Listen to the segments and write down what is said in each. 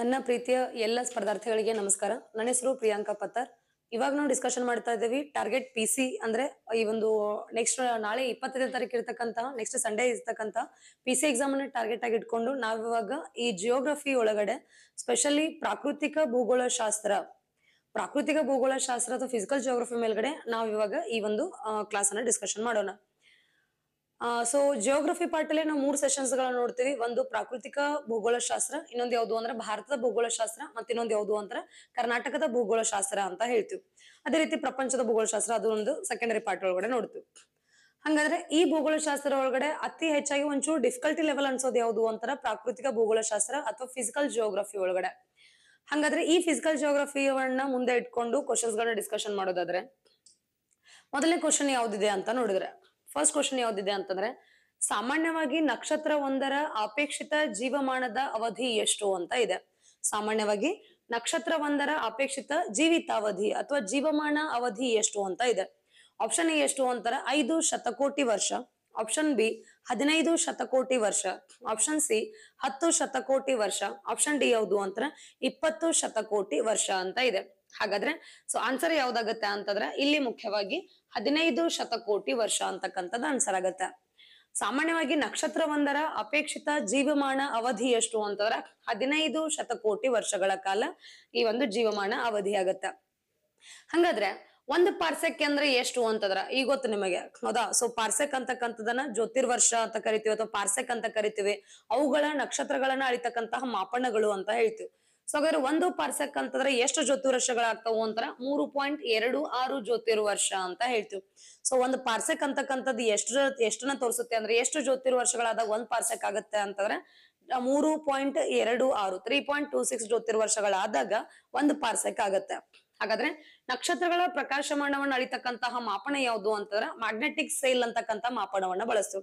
ನನ್ನ ಪ್ರೀತಿಯ ಎಲ್ಲ ಸ್ಪರ್ಧಾರ್ಥಿಗಳಿಗೆ ನಮಸ್ಕಾರ ನನ್ನ ಹೆಸರು ಪ್ರಿಯಾಂಕಾ ಪತರ್ ಇವಾಗ ನಾವು ಡಿಸ್ಕಷನ್ ಮಾಡ್ತಾ ಇದ್ದೀವಿ ಟಾರ್ಗೆಟ್ ಪಿ ಸಿ ಅಂದ್ರೆ ಈ ಒಂದು ನೆಕ್ಸ್ಟ್ ನಾಳೆ ಇಪ್ಪತ್ತೈದನೇ ತಾರೀಕು ಇರ್ತಕ್ಕಂತ ನೆಕ್ಸ್ಟ್ ಸಂಡೇ ಇರ್ತಕ್ಕಂತ ಪಿ ಸಿ ಎಕ್ಸಾಮ್ ಅನ್ನ ಟಾರ್ಗೆಟ್ ಆಗಿ ಇಟ್ಕೊಂಡು ಇವಾಗ ಈ ಜಿಯೋಗ್ರಫಿ ಒಳಗಡೆ ಸ್ಪೆಷಲಿ ಪ್ರಾಕೃತಿಕ ಭೂಗೋಳ ಶಾಸ್ತ್ರ ಪ್ರಾಕೃತಿಕ ಭೂಗೋಳ ಶಾಸ್ತ್ರ ಅಥವಾ ಫಿಸಿಕಲ್ ಜಿಯೋಗ್ರಫಿ ಮೇಲ್ಗಡೆ ನಾವಿವಾಗ ಈ ಒಂದು ಕ್ಲಾಸ್ ಅನ್ನ ಡಿಸ್ಕಷನ್ ಮಾಡೋಣ ಸೊ ಜಿಯೋಗ್ರಫಿ ಪಾರ್ಟ್ ನಾವು ಮೂರು ಸೆಷನ್ಸ್ ಗಳನ್ನ ನೋಡ್ತೀವಿ ಒಂದು ಪ್ರಾಕೃತಿಕ ಭೂಗೋಳಶಾಸ್ತ್ರ ಇನ್ನೊಂದು ಯಾವುದು ಅಂದ್ರೆ ಭಾರತದ ಭೂಗೋಳಶಾಸ್ತ್ರ ಮತ್ತೆ ಇನ್ನೊಂದು ಯಾವುದು ಅಂದ್ರೆ ಕರ್ನಾಟಕದ ಭೂಗೋಳಶಾಸ್ತ್ರ ಅಂತ ಹೇಳ್ತೀವಿ ಅದೇ ರೀತಿ ಪ್ರಪಂಚದ ಭೂಗೋಳಶಾಸ್ತ್ರ ಅದು ಒಂದು ಸೆಕೆಂಡರಿ ಪಾರ್ಟ್ ಒಳಗಡೆ ನೋಡ್ತೀವಿ ಹಂಗಂದ್ರೆ ಈ ಭೂಗೋಳಶಾಸ್ತ್ರ ಒಳಗಡೆ ಅತಿ ಹೆಚ್ಚಾಗಿ ಒಂಚೂರು ಡಿಫಿಕಲ್ಟಿ ಲೆವೆಲ್ ಅನ್ಸೋದು ಯಾವುದು ಅಂತಾರೆ ಪ್ರಾಕೃತಿಕ ಭೂಗೋಳಶಾಸ್ತ್ರ ಅಥವಾ ಫಿಸಿಕಲ್ ಜಿಯೋಗ್ರಫಿ ಒಳಗಡೆ ಹಂಗಾದ್ರೆ ಈ ಫಿಸಿಕಲ್ ಜಿಯೋಗ್ರಫಿಯವನ್ನ ಮುಂದೆ ಇಟ್ಕೊಂಡು ಕ್ವಶನ್ಸ್ ಗಳನ್ನ ಡಿಸ್ಕಷನ್ ಮಾಡೋದಾದ್ರೆ ಮೊದಲನೇ ಕ್ವಶನ್ ಯಾವ್ದಿದೆ ಅಂತ ನೋಡಿದ್ರೆ ಫಸ್ಟ್ ಕ್ವಶನ್ ಯಾವ್ದಿದೆ ಅಂತಂದ್ರೆ ಸಾಮಾನ್ಯವಾಗಿ ನಕ್ಷತ್ರ ಒಂದರ ಅಪೇಕ್ಷಿತ ಜೀವಮಾನದ ಅವಧಿ ಎಷ್ಟು ಅಂತ ಇದೆ ಸಾಮಾನ್ಯವಾಗಿ ನಕ್ಷತ್ರ ಒಂದರ ಅಪೇಕ್ಷಿತ ಜೀವಿತಾವಧಿ ಅಥವಾ ಜೀವಮಾನ ಅವಧಿ ಎಷ್ಟು ಅಂತ ಇದೆ ಆಪ್ಷನ್ ಎ ಎಷ್ಟು ಅಂತಾರೆ ಐದು ಶತಕೋಟಿ ವರ್ಷ ಆಪ್ಷನ್ ಬಿ ಹದಿನೈದು ಶತಕೋಟಿ ವರ್ಷ ಆಪ್ಷನ್ ಸಿ ಹತ್ತು ಶತಕೋಟಿ ವರ್ಷ ಆಪ್ಷನ್ ಡಿ ಯಾವುದು ಅಂತಾರೆ ಇಪ್ಪತ್ತು ಶತಕೋಟಿ ವರ್ಷ ಅಂತ ಇದೆ ಹಾಗಾದ್ರೆ ಸೊ ಆನ್ಸರ್ ಯಾವ್ದಾಗತ್ತೆ ಅಂತಂದ್ರೆ ಇಲ್ಲಿ ಮುಖ್ಯವಾಗಿ ಹದಿನೈದು ಶತಕೋಟಿ ವರ್ಷ ಅಂತಕ್ಕಂಥದ್ದು ಆನ್ಸರ್ ಆಗತ್ತೆ ಸಾಮಾನ್ಯವಾಗಿ ನಕ್ಷತ್ರವೊಂದರ ಅಪೇಕ್ಷಿತ ಜೀವಮಾನ ಅವಧಿ ಎಷ್ಟು ಅಂತಂದ್ರೆ ಹದಿನೈದು ಶತಕೋಟಿ ವರ್ಷಗಳ ಕಾಲ ಈ ಒಂದು ಜೀವಮಾನ ಅವಧಿ ಆಗತ್ತ ಹಂಗಾದ್ರೆ ಒಂದು ಪಾರ್ಸೆಕ್ ಅಂದ್ರೆ ಎಷ್ಟು ಅಂತಂದ್ರ ಈಗ ಗೊತ್ತು ನಿಮಗೆ ಹೌದಾ ಸೊ ಪಾರ್ಸೆಕ್ ಅಂತಕ್ಕಂಥದ್ದನ್ನ ಜ್ಯೋತಿರ್ವರ್ಷ ಅಂತ ಕರಿತೀವಿ ಅಥವಾ ಪಾರ್ಸೆಕ್ ಅಂತ ಕರಿತೀವಿ ಅವುಗಳ ನಕ್ಷತ್ರಗಳನ್ನ ಅಳಿತಕ್ಕಂತಹ ಮಾಪನಗಳು ಅಂತ ಹೇಳ್ತೀವಿ ಸೊ ಹಾಗಾದ್ರೆ ಒಂದು ಪಾರ್ಸೆಕ್ ಅಂತಂದ್ರೆ ಎಷ್ಟು ಜ್ಯೋತಿರ್ವರ್ಷಗಳಾಗ್ತಾವು ಅಂತಾರ ಮೂರು ಪಾಯಿಂಟ್ ಎರಡು ಆರು ಜ್ಯೋತಿರ್ವರ್ಷ ಅಂತ ಹೇಳ್ತೀವಿ ಸೊ ಒಂದು ಪಾರ್ಸೆಕ್ ಅಂತಕ್ಕಂಥದ್ದು ಎಷ್ಟು ಎಷ್ಟನ್ನ ತೋರಿಸುತ್ತೆ ಅಂದ್ರೆ ಎಷ್ಟು ಜ್ಯೋತಿರ್ವರ್ಷಗಳಾದಾಗ ಒಂದ್ ಪಾರ್ಸೆಕ್ ಆಗುತ್ತೆ ಅಂತಂದ್ರೆ ಮೂರು ಪಾಯಿಂಟ್ ಎರಡು ಆರು ತ್ರೀ ಪಾಯಿಂಟ್ ಟೂ ಸಿಕ್ಸ್ ವರ್ಷಗಳಾದಾಗ ಒಂದು ಪಾರ್ಸೆಕ್ ಆಗತ್ತೆ ಹಾಗಾದ್ರೆ ನಕ್ಷತ್ರಗಳ ಪ್ರಕಾಶಮಾನವನ್ನು ಅಳಿತಕ್ಕಂತಹ ಮಾಪನ ಯಾವುದು ಅಂತಂದ್ರೆ ಮ್ಯಾಗ್ನೆಟಿಕ್ ಸೈಲ್ ಅಂತಕ್ಕಂಥ ಮಾಪನವನ್ನ ಬಳಸ್ತು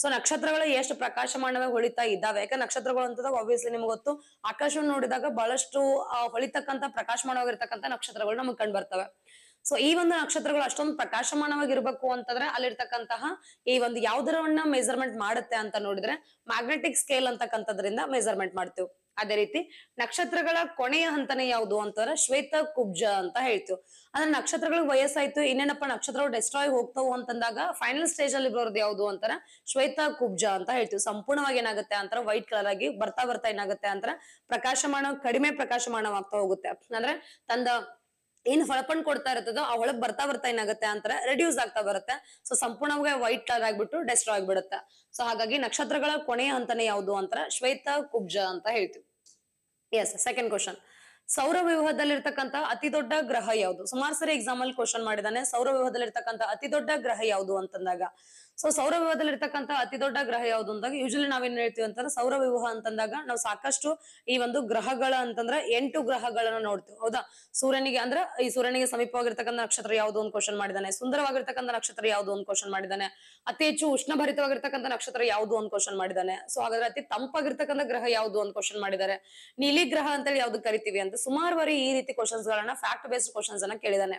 ಸೊ ನಕ್ಷತ್ರಗಳು ಎಷ್ಟು ಪ್ರಕಾಶಮಾನವಾಗಿ ಹೊಳಿತಾ ಇದ್ದಾವೆ ಯಾಕೆ ನಕ್ಷತ್ರಗಳು ಅಂತದಾಗ ಆಬ್ವಿಯಸ್ಲಿ ನಿಮ್ಗೆ ಗೊತ್ತು ಆಕಾಶವನ್ನು ನೋಡಿದಾಗ ಬಹಳಷ್ಟು ಹೊಳಿತಕ್ಕಂತ ಪ್ರಕಾಶಮಾನವಾಗಿರ್ತಕ್ಕಂಥ ನಕ್ಷತ್ರಗಳು ನಮಗ್ ಕಂಡು ಬರ್ತವೆ ಸೊ ಈ ಒಂದು ನಕ್ಷತ್ರಗಳು ಅಷ್ಟೊಂದು ಪ್ರಕಾಶಮಾನವಾಗಿರ್ಬೇಕು ಅಂತಂದ್ರೆ ಅಲ್ಲಿರ್ತಕ್ಕಂತಹ ಈ ಒಂದು ಯಾವ್ದರವನ್ನ ಮೆಜರ್ಮೆಂಟ್ ಮಾಡುತ್ತೆ ಅಂತ ನೋಡಿದ್ರೆ ಮ್ಯಾಗ್ನೆಟಿಕ್ ಸ್ಕೇಲ್ ಅಂತಕ್ಕಂಥದ್ರಿಂದ ಮೆಜರ್ಮೆಂಟ್ ಮಾಡ್ತೀವಿ ಅದೇ ರೀತಿ ನಕ್ಷತ್ರಗಳ ಕೊನೆಯ ಹಂತನೇ ಯಾವುದು ಅಂತಂದ್ರೆ ಶ್ವೇತ ಕುಬ್ಜ ಅಂತ ಹೇಳ್ತೀವಿ ಅಂದ್ರೆ ನಕ್ಷತ್ರಗಳಿಗೆ ವಯಸ್ಸಾಯ್ತು ಇನ್ನೇನಪ್ಪ ನಕ್ಷತ್ರಗಳು ಡೆಸ್ಟ್ರಾಯ್ ಹೋಗ್ತಾವು ಅಂತಂದಾಗ ಫೈನಲ್ ಸ್ಟೇಜ್ ಅಲ್ಲಿ ಬರೋದು ಯಾವುದು ಅಂತಾರ ಶ್ವೇತ ಕುಬ್ಜ ಅಂತ ಹೇಳ್ತೀವಿ ಸಂಪೂರ್ಣವಾಗಿ ಏನಾಗುತ್ತೆ ಅಂತಾರ ವೈಟ್ ಕಲರ್ ಆಗಿ ಬರ್ತಾ ಬರ್ತಾ ಏನಾಗುತ್ತೆ ಅಂತಾರ ಪ್ರಕಾಶಮಾನ ಕಡಿಮೆ ಪ್ರಕಾಶಮಾನವಾಗ್ತಾ ಹೋಗುತ್ತೆ ಅಂದ್ರೆ ತಂದ ಏನ್ ಹೊಳಪನ್ ಕೊಡ್ತಾ ಇರ್ತದೋ ಆ ಹೊಳಪ್ ಬರ್ತಾ ಬರ್ತಾ ಏನಾಗುತ್ತೆ ಅಂತ ರೆಡ್ಯೂಸ್ ಆಗ್ತಾ ಬರುತ್ತೆ ಸೊ ಸಂಪೂರ್ಣವಾಗಿ ವೈಟ್ ಕಲರ್ ಆಗ್ಬಿಟ್ಟು ಡೆಸ್ಟ್ರಾಯ್ ಆಗ್ಬಿಡುತ್ತೆ ಸೊ ಹಾಗಾಗಿ ನಕ್ಷತ್ರಗಳ ಕೊನೆಯ ಹಂತನೇ ಯಾವುದು ಅಂತರ ಶ್ವೇತ ಕುಬ್ಜ ಅಂತ ಹೇಳ್ತೀವಿ ಎಸ್ ಸೆಕೆಂಡ್ ಕ್ವಶನ್ ಸೌರ ವ್ಯೂಹದಲ್ಲಿರ್ತಕ್ಕಂತ ಅತಿ ದೊಡ್ಡ ಗ್ರಹ ಯಾವುದು ಸುಮಾರು ಸರಿ ಎಕ್ಸಾಮ್ ಅಲ್ಲಿ ಕ್ವಶನ್ ಮಾಡಿದಾನೆ ಸೌರ ಇರತಕ್ಕಂತ ಅತಿ ದೊಡ್ಡ ಗ್ರಹ ಯಾವುದು ಅಂತಂದಾಗ ಸೊ ಸೌರ ವಿವಾಹದಲ್ಲಿ ಅತಿ ದೊಡ್ಡ ಗ್ರಹ ಯಾವ್ದು ಅಂದಾಗ ಯೂಶಲಿ ನಾವೇನ್ ಹೇಳ್ತೀವಿ ಅಂತಂದ್ರೆ ಸೌರ ವಿವಾಹ ಅಂತಂದಾಗ ನಾವು ಸಾಕಷ್ಟು ಈ ಒಂದು ಗ್ರಹಗಳ ಅಂತಂದ್ರೆ ಎಂಟು ಗ್ರಹಗಳನ್ನ ನೋಡ್ತೀವಿ ಹೌದಾ ಸೂರ್ಯನಿಗೆ ಅಂದ್ರೆ ಈ ಸೂರ್ಯನಿಗೆ ಸಮೀಪವಾಗಿರ್ತಕ್ಕಂಥ ನಕ್ಷತ್ರ ಯಾವುದು ಒಂದು ಕ್ವಶನ್ ಮಾಡಿದಾನೆ ಸುಂದರವಾಗಿರ್ತಕ್ಕಂಥ ನಕ್ಷತ್ರ ಯಾವ್ದು ಒಂದು ಕ್ವಶನ್ ಮಾಡಿದಾನೆ ಅತಿ ಹೆಚ್ಚು ಉಷ್ಣಭರಿತವಾಗಿರ್ತಕ್ಕಂಥ ನಕ್ಷತ್ರ ಯಾವ್ದು ಒಂದು ಕ್ವಶನ್ ಮಾಡಿದಾನೆ ಸೊ ಹಾಗಾದ್ರೆ ಅತಿ ತಂಪಾಗಿರ್ತಕ್ಕಂಥ ಗ್ರಹ ಯಾವ್ದು ಒಂದು ಕ್ವಶನ್ ಮಾಡಿದ್ದಾರೆ ನೀಲಿ ಗ್ರಹ ಅಂತೇಳಿ ಯಾವ್ದು ಕರಿತೀವಿ ಅಂತ ಸುಮಾರು ಬಾರಿ ಈ ರೀತಿ ಕ್ವಶನ್ಸ್ ಗಳನ್ನ ಫ್ಯಾಕ್ಟ್ ಬೇಸ್ಡ್ ಕ್ವಶನ್ಸ್ ಅನ್ನ ಕೇಳಿದಾನೆ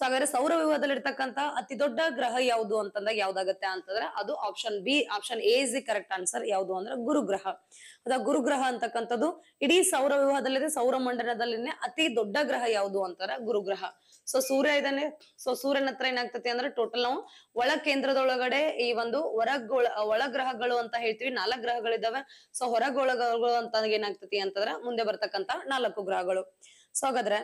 ಸೊ ಸೌರ ಸೌರ ಇರ್ತಕ್ಕಂತ ಅತಿ ದೊಡ್ಡ ಗ್ರಹ ಯಾವುದು ಅಂತಂದಾಗ ಯಾವ್ದಾಗತ್ತೆ ಅಂತಂದ್ರೆ ಅದು option B option A is the correct answer ಯಾವುದು ಅಂದ್ರೆ ಗುರುಗ್ರಹ ಅದ ಗುರುಗ್ರಹ ಅಂತಕ್ಕಂಥದ್ದು ಇಡೀ ಸೌರ ವ್ಯೂಹದಲ್ಲಿದೆ ಸೌರ ಮಂಡಲದಲ್ಲಿನೇ ಅತಿ ದೊಡ್ಡ ಗ್ರಹ ಯಾವುದು ಅಂತಾರೆ ಗುರುಗ್ರಹ ಸೊ ಸೂರ್ಯ ಇದಾನೆ ಸೊ ಸೂರ್ಯನ ಹತ್ರ ಏನಾಗ್ತತಿ ಅಂದ್ರೆ ಟೋಟಲ್ ನಾವು ಒಳ ಕೇಂದ್ರದೊಳಗಡೆ ಈ ಒಂದು ಒಳ ಗ್ರಹಗಳು ಅಂತ ಹೇಳ್ತೀವಿ ನಾಲ್ಕು ಗ್ರಹಗಳಿದ್ದಾವೆ ಸೊ ಹೊರಗೊಳಗಳು ಅಂತ ಏನಾಗ್ತತಿ ಅಂತಂದ್ರೆ ಮುಂದೆ ಬರ್ತಕ್ಕಂತ ನಾಲ್ಕು ಗ್ರಹಗಳು ಸೊ ಹಾಗಾದ್ರೆ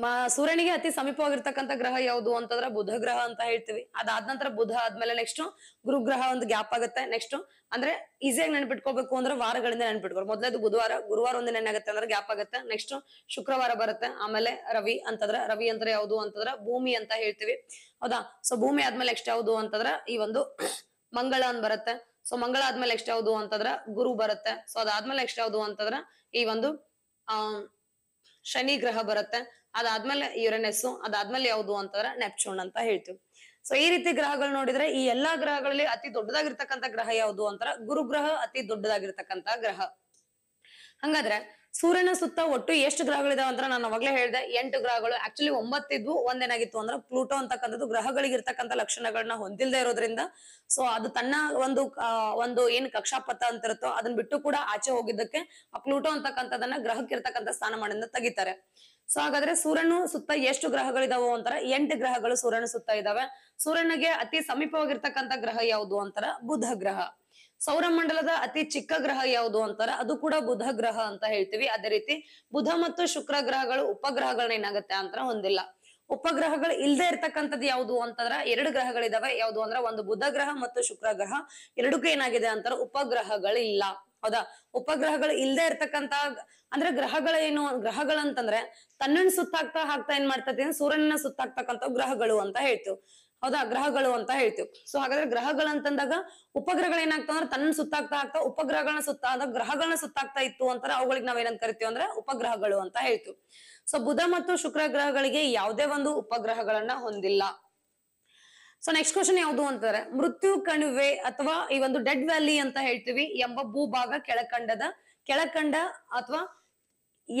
ಮ ಸೂರ್ಯನಿಗೆ ಅತಿ ಸಮೀಪವಾಗಿರ್ತಕ್ಕಂಥ ಗ್ರಹ ಯಾವುದು ಅಂತಂದ್ರೆ ಬುಧ ಗ್ರಹ ಅಂತ ಹೇಳ್ತೀವಿ ಅದಾದ ನಂತರ ಬುಧ ಆದ್ಮೇಲೆ ನೆಕ್ಸ್ಟ್ ಗುರುಗ್ರಹ ಒಂದು ಗ್ಯಾಪ್ ಆಗುತ್ತೆ ನೆಕ್ಸ್ಟ್ ಅಂದ್ರೆ ಈಸಿಯಾಗಿ ನೆನ್ಪಿಟ್ಕೋಬೇಕು ಅಂದ್ರೆ ವಾರಗಳಿಂದ ನೆನ್ಪಿಟ್ಕೋರು ಮೊದಲೇದು ಬುಧವಾರ ಗುರುವಾರ ಒಂದು ನೆನಗತ್ತೆ ಅಂದ್ರೆ ಗ್ಯಾಪ್ ಆಗುತ್ತೆ ನೆಕ್ಸ್ಟ್ ಶುಕ್ರವಾರ ಬರುತ್ತೆ ಆಮೇಲೆ ರವಿ ಅಂತಂದ್ರೆ ರವಿ ಅಂದ್ರೆ ಯಾವುದು ಅಂತಂದ್ರ ಭೂಮಿ ಅಂತ ಹೇಳ್ತೀವಿ ಹೌದಾ ಸೊ ಭೂಮಿ ಆದ್ಮೇಲೆ ನೆಕ್ಸ್ಟ್ ಯಾವುದು ಅಂತಂದ್ರ ಈ ಒಂದು ಮಂಗಳ ಅಂತ ಬರುತ್ತೆ ಸೊ ಮಂಗಳ ಆದ್ಮೇಲೆ ನೆಕ್ಸ್ಟ್ ಯಾವುದು ಅಂತಂದ್ರ ಗುರು ಬರುತ್ತೆ ಸೊ ಅದಾದ್ಮೇಲೆ ನೆಕ್ಸ್ಟ್ ಯಾವುದು ಅಂತಂದ್ರ ಈ ಒಂದು ಶನಿ ಗ್ರಹ ಬರುತ್ತೆ ಅದಾದ್ಮೇಲೆ ಯುರೆನೆಸ್ ಅದಾದ್ಮೇಲೆ ಯಾವುದು ಅಂತಂದ್ರೆ ನೆಪ್ಚೂನ್ ಅಂತ ಹೇಳ್ತೀವಿ ಸೊ ಈ ರೀತಿ ಗ್ರಹಗಳು ನೋಡಿದ್ರೆ ಈ ಎಲ್ಲಾ ಗ್ರಹಗಳಲ್ಲಿ ಅತಿ ದೊಡ್ಡದಾಗಿರ್ತಕ್ಕಂಥ ಗ್ರಹ ಯಾವುದು ಅಂತಾರ ಗುರುಗ್ರಹ ಅತಿ ದೊಡ್ಡದಾಗಿರ್ತಕ್ಕಂಥ ಗ್ರಹ ಹಂಗಾದ್ರೆ ಸೂರ್ಯನ ಸುತ್ತ ಒಟ್ಟು ಎಷ್ಟು ಗ್ರಹಗಳಿದಾವೆ ಅಂತ ನಾನು ಅವಾಗಲೇ ಹೇಳಿದೆ ಎಂಟು ಗ್ರಹಗಳು ಆಕ್ಚುಲಿ ಒಂಬತ್ತಿದ್ವು ಒಂದೇನಾಗಿತ್ತು ಅಂದ್ರೆ ಪ್ಲೂಟೋ ಅಂತಕ್ಕಂಥದ್ದು ಗ್ರಹಗಳಿಗಿರ್ತಕ್ಕಂಥ ಲಕ್ಷಣಗಳನ್ನ ಹೊಂದಿಲ್ದೇ ಇರೋದ್ರಿಂದ ಸೊ ಅದು ತನ್ನ ಒಂದು ಒಂದು ಏನ್ ಕಕ್ಷಾಪಥ ಅಂತ ಇರುತ್ತೋ ಅದನ್ನ ಬಿಟ್ಟು ಕೂಡ ಆಚೆ ಹೋಗಿದ್ದಕ್ಕೆ ಆ ಪ್ಲೂಟೋ ಅಂತಕ್ಕಂಥದನ್ನ ಗ್ರಹಕ್ಕಿರ್ತಕ್ಕಂಥ ಸ್ಥಾನಮಾನದಿಂದ ತೆಗಿತಾರೆ ಸೊ ಹಾಗಾದ್ರೆ ಸೂರ್ಯನು ಸುತ್ತ ಎಷ್ಟು ಗ್ರಹಗಳಿದಾವು ಅಂತಾರ ಎಂಟು ಗ್ರಹಗಳು ಸೂರ್ಯನ ಸುತ್ತ ಇದಾವೆ ಸೂರ್ಯನಿಗೆ ಅತಿ ಸಮೀಪವಾಗಿರ್ತಕ್ಕಂಥ ಗ್ರಹ ಯಾವುದು ಅಂತಾರ ಬುಧ ಗ್ರಹ ಸೌರಮಂಡಲದ ಅತಿ ಚಿಕ್ಕ ಗ್ರಹ ಯಾವುದು ಅಂತಾರ ಅದು ಕೂಡ ಬುಧ ಗ್ರಹ ಅಂತ ಹೇಳ್ತೀವಿ ಅದೇ ರೀತಿ ಬುಧ ಮತ್ತು ಶುಕ್ರ ಗ್ರಹಗಳು ಉಪಗ್ರಹಗಳನ್ನ ಏನಾಗುತ್ತೆ ಅಂತರ ಹೊಂದಿಲ್ಲ ಉಪಗ್ರಹಗಳು ಇಲ್ಲದೆ ಇರ್ತಕ್ಕಂಥದ್ದು ಯಾವುದು ಅಂತಂದ್ರ ಎರಡು ಗ್ರಹಗಳಿದಾವೆ ಯಾವುದು ಅಂದ್ರ ಒಂದು ಬುಧ ಗ್ರಹ ಮತ್ತು ಶುಕ್ರ ಗ್ರಹ ಎರಡಕ್ಕೂ ಏನಾಗಿದೆ ಅಂತಾರ ಇಲ್ಲ ಹೌದಾ ಉಪಗ್ರಹಗಳು ಇಲ್ದೇ ಇರ್ತಕ್ಕಂತ ಅಂದ್ರೆ ಗ್ರಹಗಳ ಏನು ಗ್ರಹಗಳಂತಂದ್ರೆ ತನ್ನನ್ ಸುತ್ತಾಕ್ತಾ ಹಾಕ್ತಾ ಏನ್ ಮಾಡ್ತತಿ ಅಂದ್ರೆ ಸೂರ್ಯನ ಸುತ್ತಾಗ್ತಕ್ಕಂತ ಗ್ರಹಗಳು ಅಂತ ಹೇಳ್ತೀವಿ ಹೌದಾ ಗ್ರಹಗಳು ಅಂತ ಹೇಳ್ತೀವಿ ಸೊ ಹಾಗಾದ್ರೆ ಗ್ರಹಗಳಂತಂದಾಗ ಉಪಗ್ರಹಗಳು ಅಂದ್ರೆ ತನ್ನ ಸುತ್ತಾಗ್ತಾ ಆಗ್ತಾ ಉಪಗ್ರಹಗಳನ್ನ ಸುತ್ತ ಅಂದ್ರೆ ಗ್ರಹಗಳನ್ನ ಸುತ್ತಾಗ್ತಾ ಇತ್ತು ಅಂತಾರೆ ಅವುಗಳಿಗೆ ನಾವ್ ಏನಂತ ಕರಿತೀವಿ ಅಂದ್ರೆ ಉಪಗ್ರಹಗಳು ಅಂತ ಹೇಳ್ತೀವಿ ಸೊ ಬುಧ ಮತ್ತು ಶುಕ್ರ ಗ್ರಹಗಳಿಗೆ ಯಾವುದೇ ಒಂದು ಉಪಗ್ರಹಗಳನ್ನ ಹೊಂದಿಲ್ಲ ಸೊ ನೆಕ್ಸ್ಟ್ ಕ್ವಶನ್ ಯಾವುದು ಅಂತಾರೆ ಮೃತ್ಯು ಕಣಿವೆ ಅಥವಾ ಈ ಒಂದು ಡೆಡ್ ವ್ಯಾಲಿ ಅಂತ ಹೇಳ್ತೀವಿ ಎಂಬ ಭೂಭಾಗ ಕೆಳಕಂಡದ ಕೆಳಕಂಡ ಅಥವಾ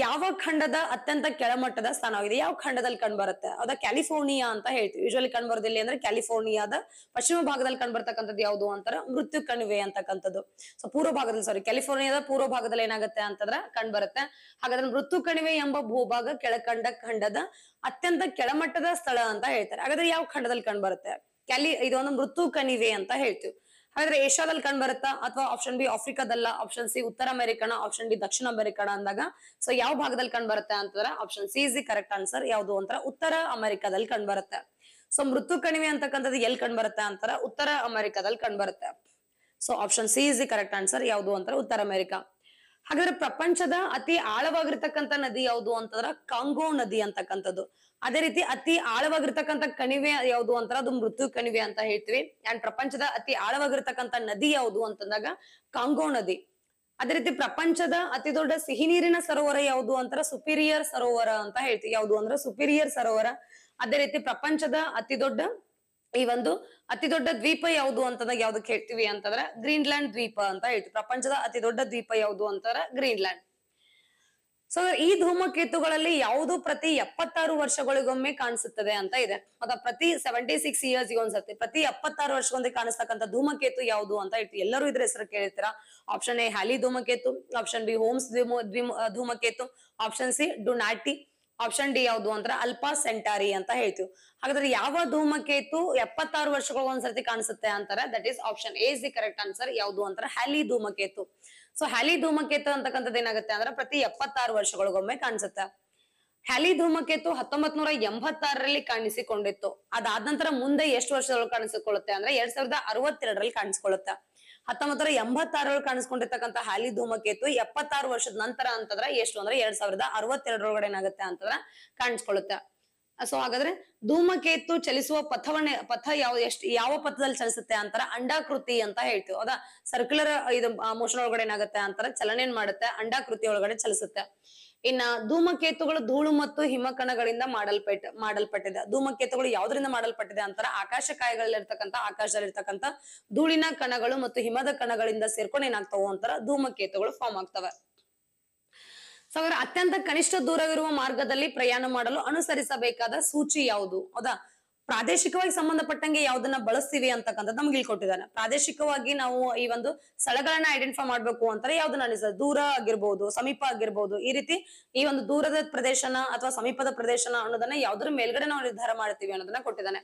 ಯಾವ ಖಂಡದ ಅತ್ಯಂತ ಕೆಳಮಟ್ಟದ ಸ್ಥಾನವಾಗಿದೆ ಯಾವ ಖಂಡದಲ್ಲಿ ಕಂಡುಬರುತ್ತೆ ಅದ ಕ್ಯಾಲಿಫೋರ್ನಿಯಾ ಅಂತ ಹೇಳ್ತೀವಿ ಯೂಶಲಿ ಇಲ್ಲಿ ಅಂದ್ರೆ ಕ್ಯಾಲಿಫೋರ್ನಿಯಾದ ಪಶ್ಚಿಮ ಭಾಗದಲ್ಲಿ ಕಂಡುಬರ್ತಕ್ಕಂಥದ್ದು ಯಾವುದು ಅಂತಾರೆ ಮೃತ್ಯು ಕಣಿವೆ ಅಂತಕ್ಕಂಥದ್ದು ಸೊ ಪೂರ್ವ ಭಾಗದಲ್ಲಿ ಸಾರಿ ಕ್ಯಾಲಿಫೋರ್ನಿಯಾದ ಪೂರ್ವ ಭಾಗದಲ್ಲಿ ಏನಾಗುತ್ತೆ ಅಂತಂದ್ರೆ ಕಂಡುಬರುತ್ತೆ ಹಾಗಾದ್ರೆ ಮೃತ್ಯು ಕಣಿವೆ ಎಂಬ ಭೂಭಾಗ ಕೆಳಕಂಡ ಖಂಡದ ಅತ್ಯಂತ ಕೆಳಮಟ್ಟದ ಸ್ಥಳ ಅಂತ ಹೇಳ್ತಾರೆ ಹಾಗಾದ್ರೆ ಯಾವ ಖಂಡದಲ್ಲಿ ಕಂಡುಬರುತ್ತೆ ಕ್ಯಾಲಿ ಇದೊಂದು ಮೃತು ಕಣಿವೆ ಅಂತ ಹೇಳ್ತೀವಿ ಹಾಗಾದ್ರೆ ಏಷ್ಯಾದಲ್ಲಿ ಕಂಡು ಬರುತ್ತಾ ಅಥವಾ ಆಪ್ಷನ್ ಬಿ ಆಫ್ರಿಕಾದಲ್ಲ ಆಪ್ಷನ್ ಸಿ ಉತ್ತರ ಅಮೆರಿಕನ ಆಪ್ಷನ್ ಡಿ ದಕ್ಷಿಣ ಅಮೆರಿಕನ ಅಂದಾಗ ಸೊ ಯಾವ ಭಾಗದಲ್ಲಿ ಕಂಡು ಬರುತ್ತೆ ಅಂತಂದ್ರೆ option C is the correct answer ಯಾವುದು ಅಂತ ಉತ್ತರ ಅಮೆರಿಕಾದಲ್ಲಿ ಕಂಡು ಬರುತ್ತೆ ಸೊ ಮೃತು ಕಣಿವೆ ಅಂತಕ್ಕಂಥದ್ದು ಎಲ್ಲಿ ಕಂಡು ಬರುತ್ತೆ ಅಂತಾರ ಉತ್ತರ ಅಮೆರಿಕಾದಲ್ಲಿ ಕಂಡು ಬರುತ್ತೆ so option C is the correct answer ಯಾವುದು ಅಂತ ಉತ್ತರ ಅಮೆರಿಕ ಹಾಗಾದ್ರೆ ಪ್ರಪಂಚದ ಅತಿ ಆಳವಾಗಿರ್ತಕ್ಕಂಥ ನದಿ ಯಾವುದು ಅಂತಂದ್ರ ಕಾಂಗೋ ನದಿ ಅಂತಕ್ಕಂಥದ್ದು ಅದೇ ರೀತಿ ಅತಿ ಆಳವಾಗಿರ್ತಕ್ಕಂಥ ಕಣಿವೆ ಯಾವುದು ಅಂತ ಅದು ಮೃತ್ಯು ಕಣಿವೆ ಅಂತ ಹೇಳ್ತೀವಿ ಅಂಡ್ ಪ್ರಪಂಚದ ಅತಿ ಆಳವಾಗಿರ್ತಕ್ಕಂಥ ನದಿ ಯಾವುದು ಅಂತಂದಾಗ ಕಾಂಗೋ ನದಿ ಅದೇ ರೀತಿ ಪ್ರಪಂಚದ ಅತಿ ದೊಡ್ಡ ಸಿಹಿ ನೀರಿನ ಸರೋವರ ಯಾವುದು ಅಂತಾರ ಸುಪೀರಿಯರ್ ಸರೋವರ ಅಂತ ಹೇಳ್ತೀವಿ ಯಾವುದು ಅಂದ್ರೆ ಸುಪೀರಿಯರ್ ಸರೋವರ ಅದೇ ರೀತಿ ಪ್ರಪಂಚದ ಅತಿ ದೊಡ್ಡ ಈ ಒಂದು ಅತಿ ದೊಡ್ಡ ದ್ವೀಪ ಯಾವುದು ಅಂತಂದಾಗ ಯಾವ್ದಕ್ಕೆ ಹೇಳ್ತೀವಿ ಅಂತಂದ್ರೆ ಗ್ರೀನ್ಲ್ಯಾಂಡ್ ದ್ವೀಪ ಅಂತ ಹೇಳ್ತೀವಿ ಪ್ರಪಂಚದ ಅತಿ ದೊಡ್ಡ ದ್ವೀಪ ಯಾವುದು ಅಂತಾರ ಗ್ರೀನ್ಲ್ಯಾಂಡ್ ಸೊ ಈ ಧೂಮಕೇತುಗಳಲ್ಲಿ ಯಾವುದು ಪ್ರತಿ ಎಪ್ಪತ್ತಾರು ವರ್ಷಗಳಿಗೊಮ್ಮೆ ಕಾಣಿಸುತ್ತದೆ ಅಂತ ಇದೆ ಮತ್ತೆ ಪ್ರತಿ ಸೆವೆಂಟಿ ಸಿಕ್ಸ್ ಇಯರ್ಸ್ ಒಂದ್ಸತಿ ಪ್ರತಿ ಎಪ್ಪತ್ತಾರು ವರ್ಷಗೊಂದಿಗೆ ಕಾಣಿಸ್ತಕ್ಕಂಥ ಧೂಮಕೇತು ಯಾವುದು ಅಂತ ಹೇಳ್ತೀವಿ ಎಲ್ಲರೂ ಇದ್ರ ಹೆಸರು ಕೇಳಿರ್ತೀರ ಆಪ್ಷನ್ ಎ ಹ್ಯಾಲಿ ಧೂಮಕೇತು ಆಪ್ಷನ್ ಬಿ ಹೋಮ್ಸ್ ಧೂಮಕೇತು ಆಪ್ಷನ್ ಸಿ ನಾಟಿ ಆಪ್ಷನ್ ಡಿ ಯಾವುದು ಅಂದ್ರೆ ಅಲ್ಪಾ ಸೆಂಟಾರಿ ಅಂತ ಹೇಳ್ತೀವಿ ಹಾಗಾದ್ರೆ ಯಾವ ಧೂಮಕೇತು ಎಪ್ಪತ್ತಾರು ವರ್ಷಗಳಿಗೊಂದ್ಸರ್ತಿ ಕಾಣಿಸುತ್ತೆ ಅಂತಾರೆ that is option A is the correct answer ಯಾವುದು ಅಂತಾರೆ ಹ್ಯಾಲಿ ಧೂಮಕೇತು ಸೊ ಹ್ಯಾಲಿ ಧೂಮಕೇತು ಅಂತಕ್ಕಂಥದ್ದು ಏನಾಗುತ್ತೆ ಅಂದ್ರೆ ಪ್ರತಿ ಎಪ್ಪತ್ತಾರು ವರ್ಷಗಳಿಗೊಮ್ಮೆ ಕಾಣಿಸುತ್ತೆ ಹ್ಯಾಲಿ ಧೂಮಕೇತು ಹತ್ತೊಂಬತ್ ನೂರ ಎಂಬತ್ತಾರರಲ್ಲಿ ಕಾಣಿಸಿಕೊಂಡಿತ್ತು ಅದಾದ ನಂತರ ಮುಂದೆ ಎಷ್ಟು ವರ್ಷದೊಳಗೆ ಕಾಣಿಸಿಕೊಳ್ಳುತ್ತೆ ಅಂದ್ರೆ ಎರಡ್ ಸಾವಿರದ ಅರವತ್ತೆರಡರಲ್ಲಿ ಕಾಣಿಸ್ಕೊಳ್ಳುತ್ತೆ ಹತ್ತೊಂಬತ್ತರ ಎಂಬತ್ತಾರರಲ್ಲಿ ಕಾಣಿಸ್ಕೊಂಡಿರ್ತಕ್ಕಂಥ ಹ್ಯಾಲಿ ಧೂಮಕೇತು ಎಪ್ಪತ್ತಾರು ವರ್ಷದ ನಂತರ ಅಂತಂದ್ರೆ ಎಷ್ಟು ಅಂದ್ರೆ ಎರಡ್ ಸಾವಿರದ ಅರವತ್ತೆರಡರೊಳಗಡೆ ಏನಾಗುತ್ತೆ ಅಂತಂದ್ರೆ ಕಾಣಿಸ್ಕೊಳ್ಳುತ್ತೆ ಸೊ ಹಾಗಾದ್ರೆ ಧೂಮಕೇತು ಚಲಿಸುವ ಪಥವನ್ನ ಪಥ ಯಾವ ಎಷ್ಟು ಯಾವ ಪಥದಲ್ಲಿ ಚಲಿಸುತ್ತೆ ಅಂತಾರ ಅಂಡಾಕೃತಿ ಅಂತ ಹೇಳ್ತೀವಿ ಹೌದಾ ಸರ್ಕ್ಯುಲರ್ ಇದು ಮೋಷನ್ ಒಳಗಡೆ ಏನಾಗುತ್ತೆ ಅಂತಾರ ಚಲನೆ ಮಾಡುತ್ತೆ ಅಂಡಾಕೃತಿ ಒಳಗಡೆ ಚಲಿಸುತ್ತೆ ಇನ್ನ ಧೂಮಕೇತುಗಳು ಧೂಳು ಮತ್ತು ಹಿಮಕಣಗಳಿಂದ ಮಾಡಲ್ಪಟ್ಟ ಮಾಡಲ್ಪಟ್ಟಿದೆ ಧೂಮಕೇತುಗಳು ಯಾವ್ದರಿಂದ ಮಾಡಲ್ಪಟ್ಟಿದೆ ಅಂತಾರ ಆಕಾಶಕಾಯಗಳಲ್ಲಿರ್ತಕ್ಕಂಥ ಆಕಾಶದಲ್ಲಿರ್ತಕ್ಕಂಥ ಧೂಳಿನ ಕಣಗಳು ಮತ್ತು ಹಿಮದ ಕಣಗಳಿಂದ ಸೇರ್ಕೊಂಡು ಏನಾಗ್ತಾವ ಅಂತಾರ ಧೂಮಕೇತುಗಳು ಫಾರ್ಮ್ ಆಗ್ತವೆ ಸಾವಿರ ಅತ್ಯಂತ ಕನಿಷ್ಠ ದೂರವಿರುವ ಮಾರ್ಗದಲ್ಲಿ ಪ್ರಯಾಣ ಮಾಡಲು ಅನುಸರಿಸಬೇಕಾದ ಸೂಚಿ ಯಾವುದು ಹೌದಾ ಪ್ರಾದೇಶಿಕವಾಗಿ ಸಂಬಂಧಪಟ್ಟಂಗೆ ಯಾವ್ದನ್ನ ಬಳಸ್ತೀವಿ ಅಂತಕ್ಕಂಥದ್ದು ನಮ್ಗೆ ಇಲ್ಲಿ ಕೊಟ್ಟಿದ್ದಾನೆ ಪ್ರಾದೇಶಿಕವಾಗಿ ನಾವು ಈ ಒಂದು ಸ್ಥಳಗಳನ್ನ ಐಡೆಂಟಿಫೈ ಮಾಡ್ಬೇಕು ಅಂತಾರೆ ಯಾವ್ದನ್ನ ಅನಿಸ್ತದೆ ದೂರ ಆಗಿರ್ಬಹುದು ಸಮೀಪ ಆಗಿರ್ಬಹುದು ಈ ರೀತಿ ಈ ಒಂದು ದೂರದ ಪ್ರದೇಶನ ಅಥವಾ ಸಮೀಪದ ಪ್ರದೇಶನ ಅನ್ನೋದನ್ನ ಯಾವ್ದ್ರ ಮೇಲ್ಗಡೆ ನಾವು ನಿರ್ಧಾರ ಮಾಡ್ತೀವಿ ಅನ್ನೋದನ್ನ ಕೊಟ್ಟಿದ್ದಾನೆ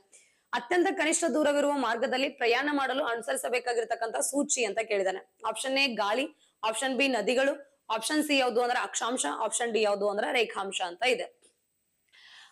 ಅತ್ಯಂತ ಕನಿಷ್ಠ ದೂರವಿರುವ ಮಾರ್ಗದಲ್ಲಿ ಪ್ರಯಾಣ ಮಾಡಲು ಅನುಸರಿಸಬೇಕಾಗಿರ್ತಕ್ಕಂಥ ಸೂಚಿ ಅಂತ ಕೇಳಿದಾನೆ ಆಪ್ಷನ್ ಎ ಗಾಳಿ ಆಪ್ಷನ್ ಬಿ ನದಿಗಳು ಆಪ್ಷನ್ ಸಿ ಯಾವುದು ಅಂದ್ರೆ ಅಕ್ಷಾಂಶ ಆಪ್ಷನ್ ಡಿ ಯಾವುದು ಅಂದ್ರೆ ರೇಖಾಂಶ ಅಂತ ಇದೆ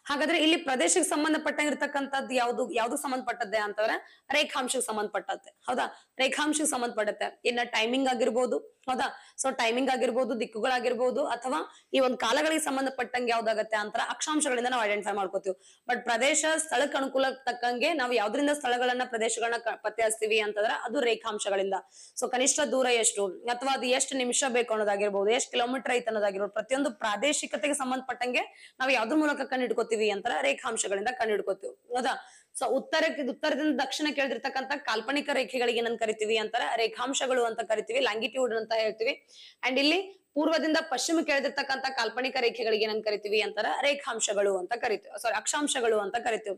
ಹಾಗಾದ್ರೆ ಇಲ್ಲಿ ಪ್ರದೇಶಕ್ಕೆ ಸಂಬಂಧಪಟ್ಟಂಗೆ ಇರ್ತಕ್ಕಂಥದ್ದು ಯಾವ್ದು ಯಾವ್ದು ಸಂಬಂಧಪಟ್ಟದ್ದೆ ಅಂತಂದ್ರೆ ರೇಖಾಂಶಕ್ಕೆ ಸಂಬಂಧಪಟ್ಟತೆ ಹೌದಾ ರೇಖಾಂಶಕ್ಕೆ ಸಂಬಂಧಪಟ್ಟತ್ತೆ ಇನ್ನ ಟೈಮಿಂಗ್ ಆಗಿರ್ಬೋದು ಹೌದಾ ಸೊ ಟೈಮಿಂಗ್ ಆಗಿರ್ಬೋದು ದಿಕ್ಕುಗಳಾಗಿರ್ಬೋದು ಅಥವಾ ಈ ಒಂದು ಕಾಲಗಳಿಗೆ ಸಂಬಂಧಪಟ್ಟಂಗೆ ಯಾವ್ದಾಗತ್ತೆ ಅಂತರ ಅಕ್ಷಾಂಶಗಳಿಂದ ನಾವು ಐಡೆಂಟಿಫೈ ಮಾಡ್ಕೋತೀವಿ ಬಟ್ ಪ್ರದೇಶ ಸ್ಥಳಕ್ಕೆ ಅನುಕೂಲ ತಕ್ಕಂಗೆ ನಾವು ಯಾವ್ದ್ರಿಂದ ಸ್ಥಳಗಳನ್ನ ಪ್ರದೇಶಗಳನ್ನ ಪತ್ತೆ ಹಚ್ತೀವಿ ಅಂತಂದ್ರೆ ಅದು ರೇಖಾಂಶಗಳಿಂದ ಸೊ ಕನಿಷ್ಠ ದೂರ ಎಷ್ಟು ಅಥವಾ ಅದು ಎಷ್ಟು ನಿಮಿಷ ಬೇಕು ಅನ್ನೋದಾಗಿರ್ಬೋದು ಎಷ್ಟು ಕಿಲೋಮೀಟರ್ ಐತೆ ಅನ್ನೋದಾಗಿರ್ಬೋದು ಪ್ರತಿಯೊಂದು ಪ್ರಾದೇಶಿಕತೆಗೆ ಸಂಬಂಧಪಟ್ಟಂಗೆ ನಾವು ಯಾವ್ದ್ರ ಮೂಲಕ ಕಂಡು ಹಿಡ್ಕೋತೀವಿ ಅಂತ ರೇಖಾಂಶಗಳಿಂದ ಕಂಡು ಹಿಡ್ಕೋತೀವಿ ಹೌದಾ ಸೊ ಉತ್ತರಕ್ಕೆ ಉತ್ತರದಿಂದ ದಕ್ಷಿಣ ಕೇಳಿದಿರ್ತಕ್ಕಂಥ ಕಾಲ್ಪನಿಕ ರೇಖೆಗಳಿಗೆ ಏನಂತ ಕರಿತೀವಿ ಅಂತಾರೆ ರೇಖಾಂಶಗಳು ಅಂತ ಕರಿತೀವಿ ಲ್ಯಾಂಗಿಟ್ಯೂಡ್ ಅಂತ ಹೇಳ್ತೀವಿ ಅಂಡ್ ಇಲ್ಲಿ ಪೂರ್ವದಿಂದ ಪಶ್ಚಿಮ ಕೇಳ್ದಿರ್ತಕ್ಕಂಥ ಕಾಲ್ಪನಿಕ ರೇಖೆಗಳಿಗೆ ಏನಂತ ಕರಿತೀವಿ ಅಂತಾರ ರೇಖಾಂಶಗಳು ಅಂತ ಕರಿತೀವಿ ಸಾರಿ ಅಕ್ಷಾಂಶಗಳು ಅಂತ ಕರಿತೀವಿ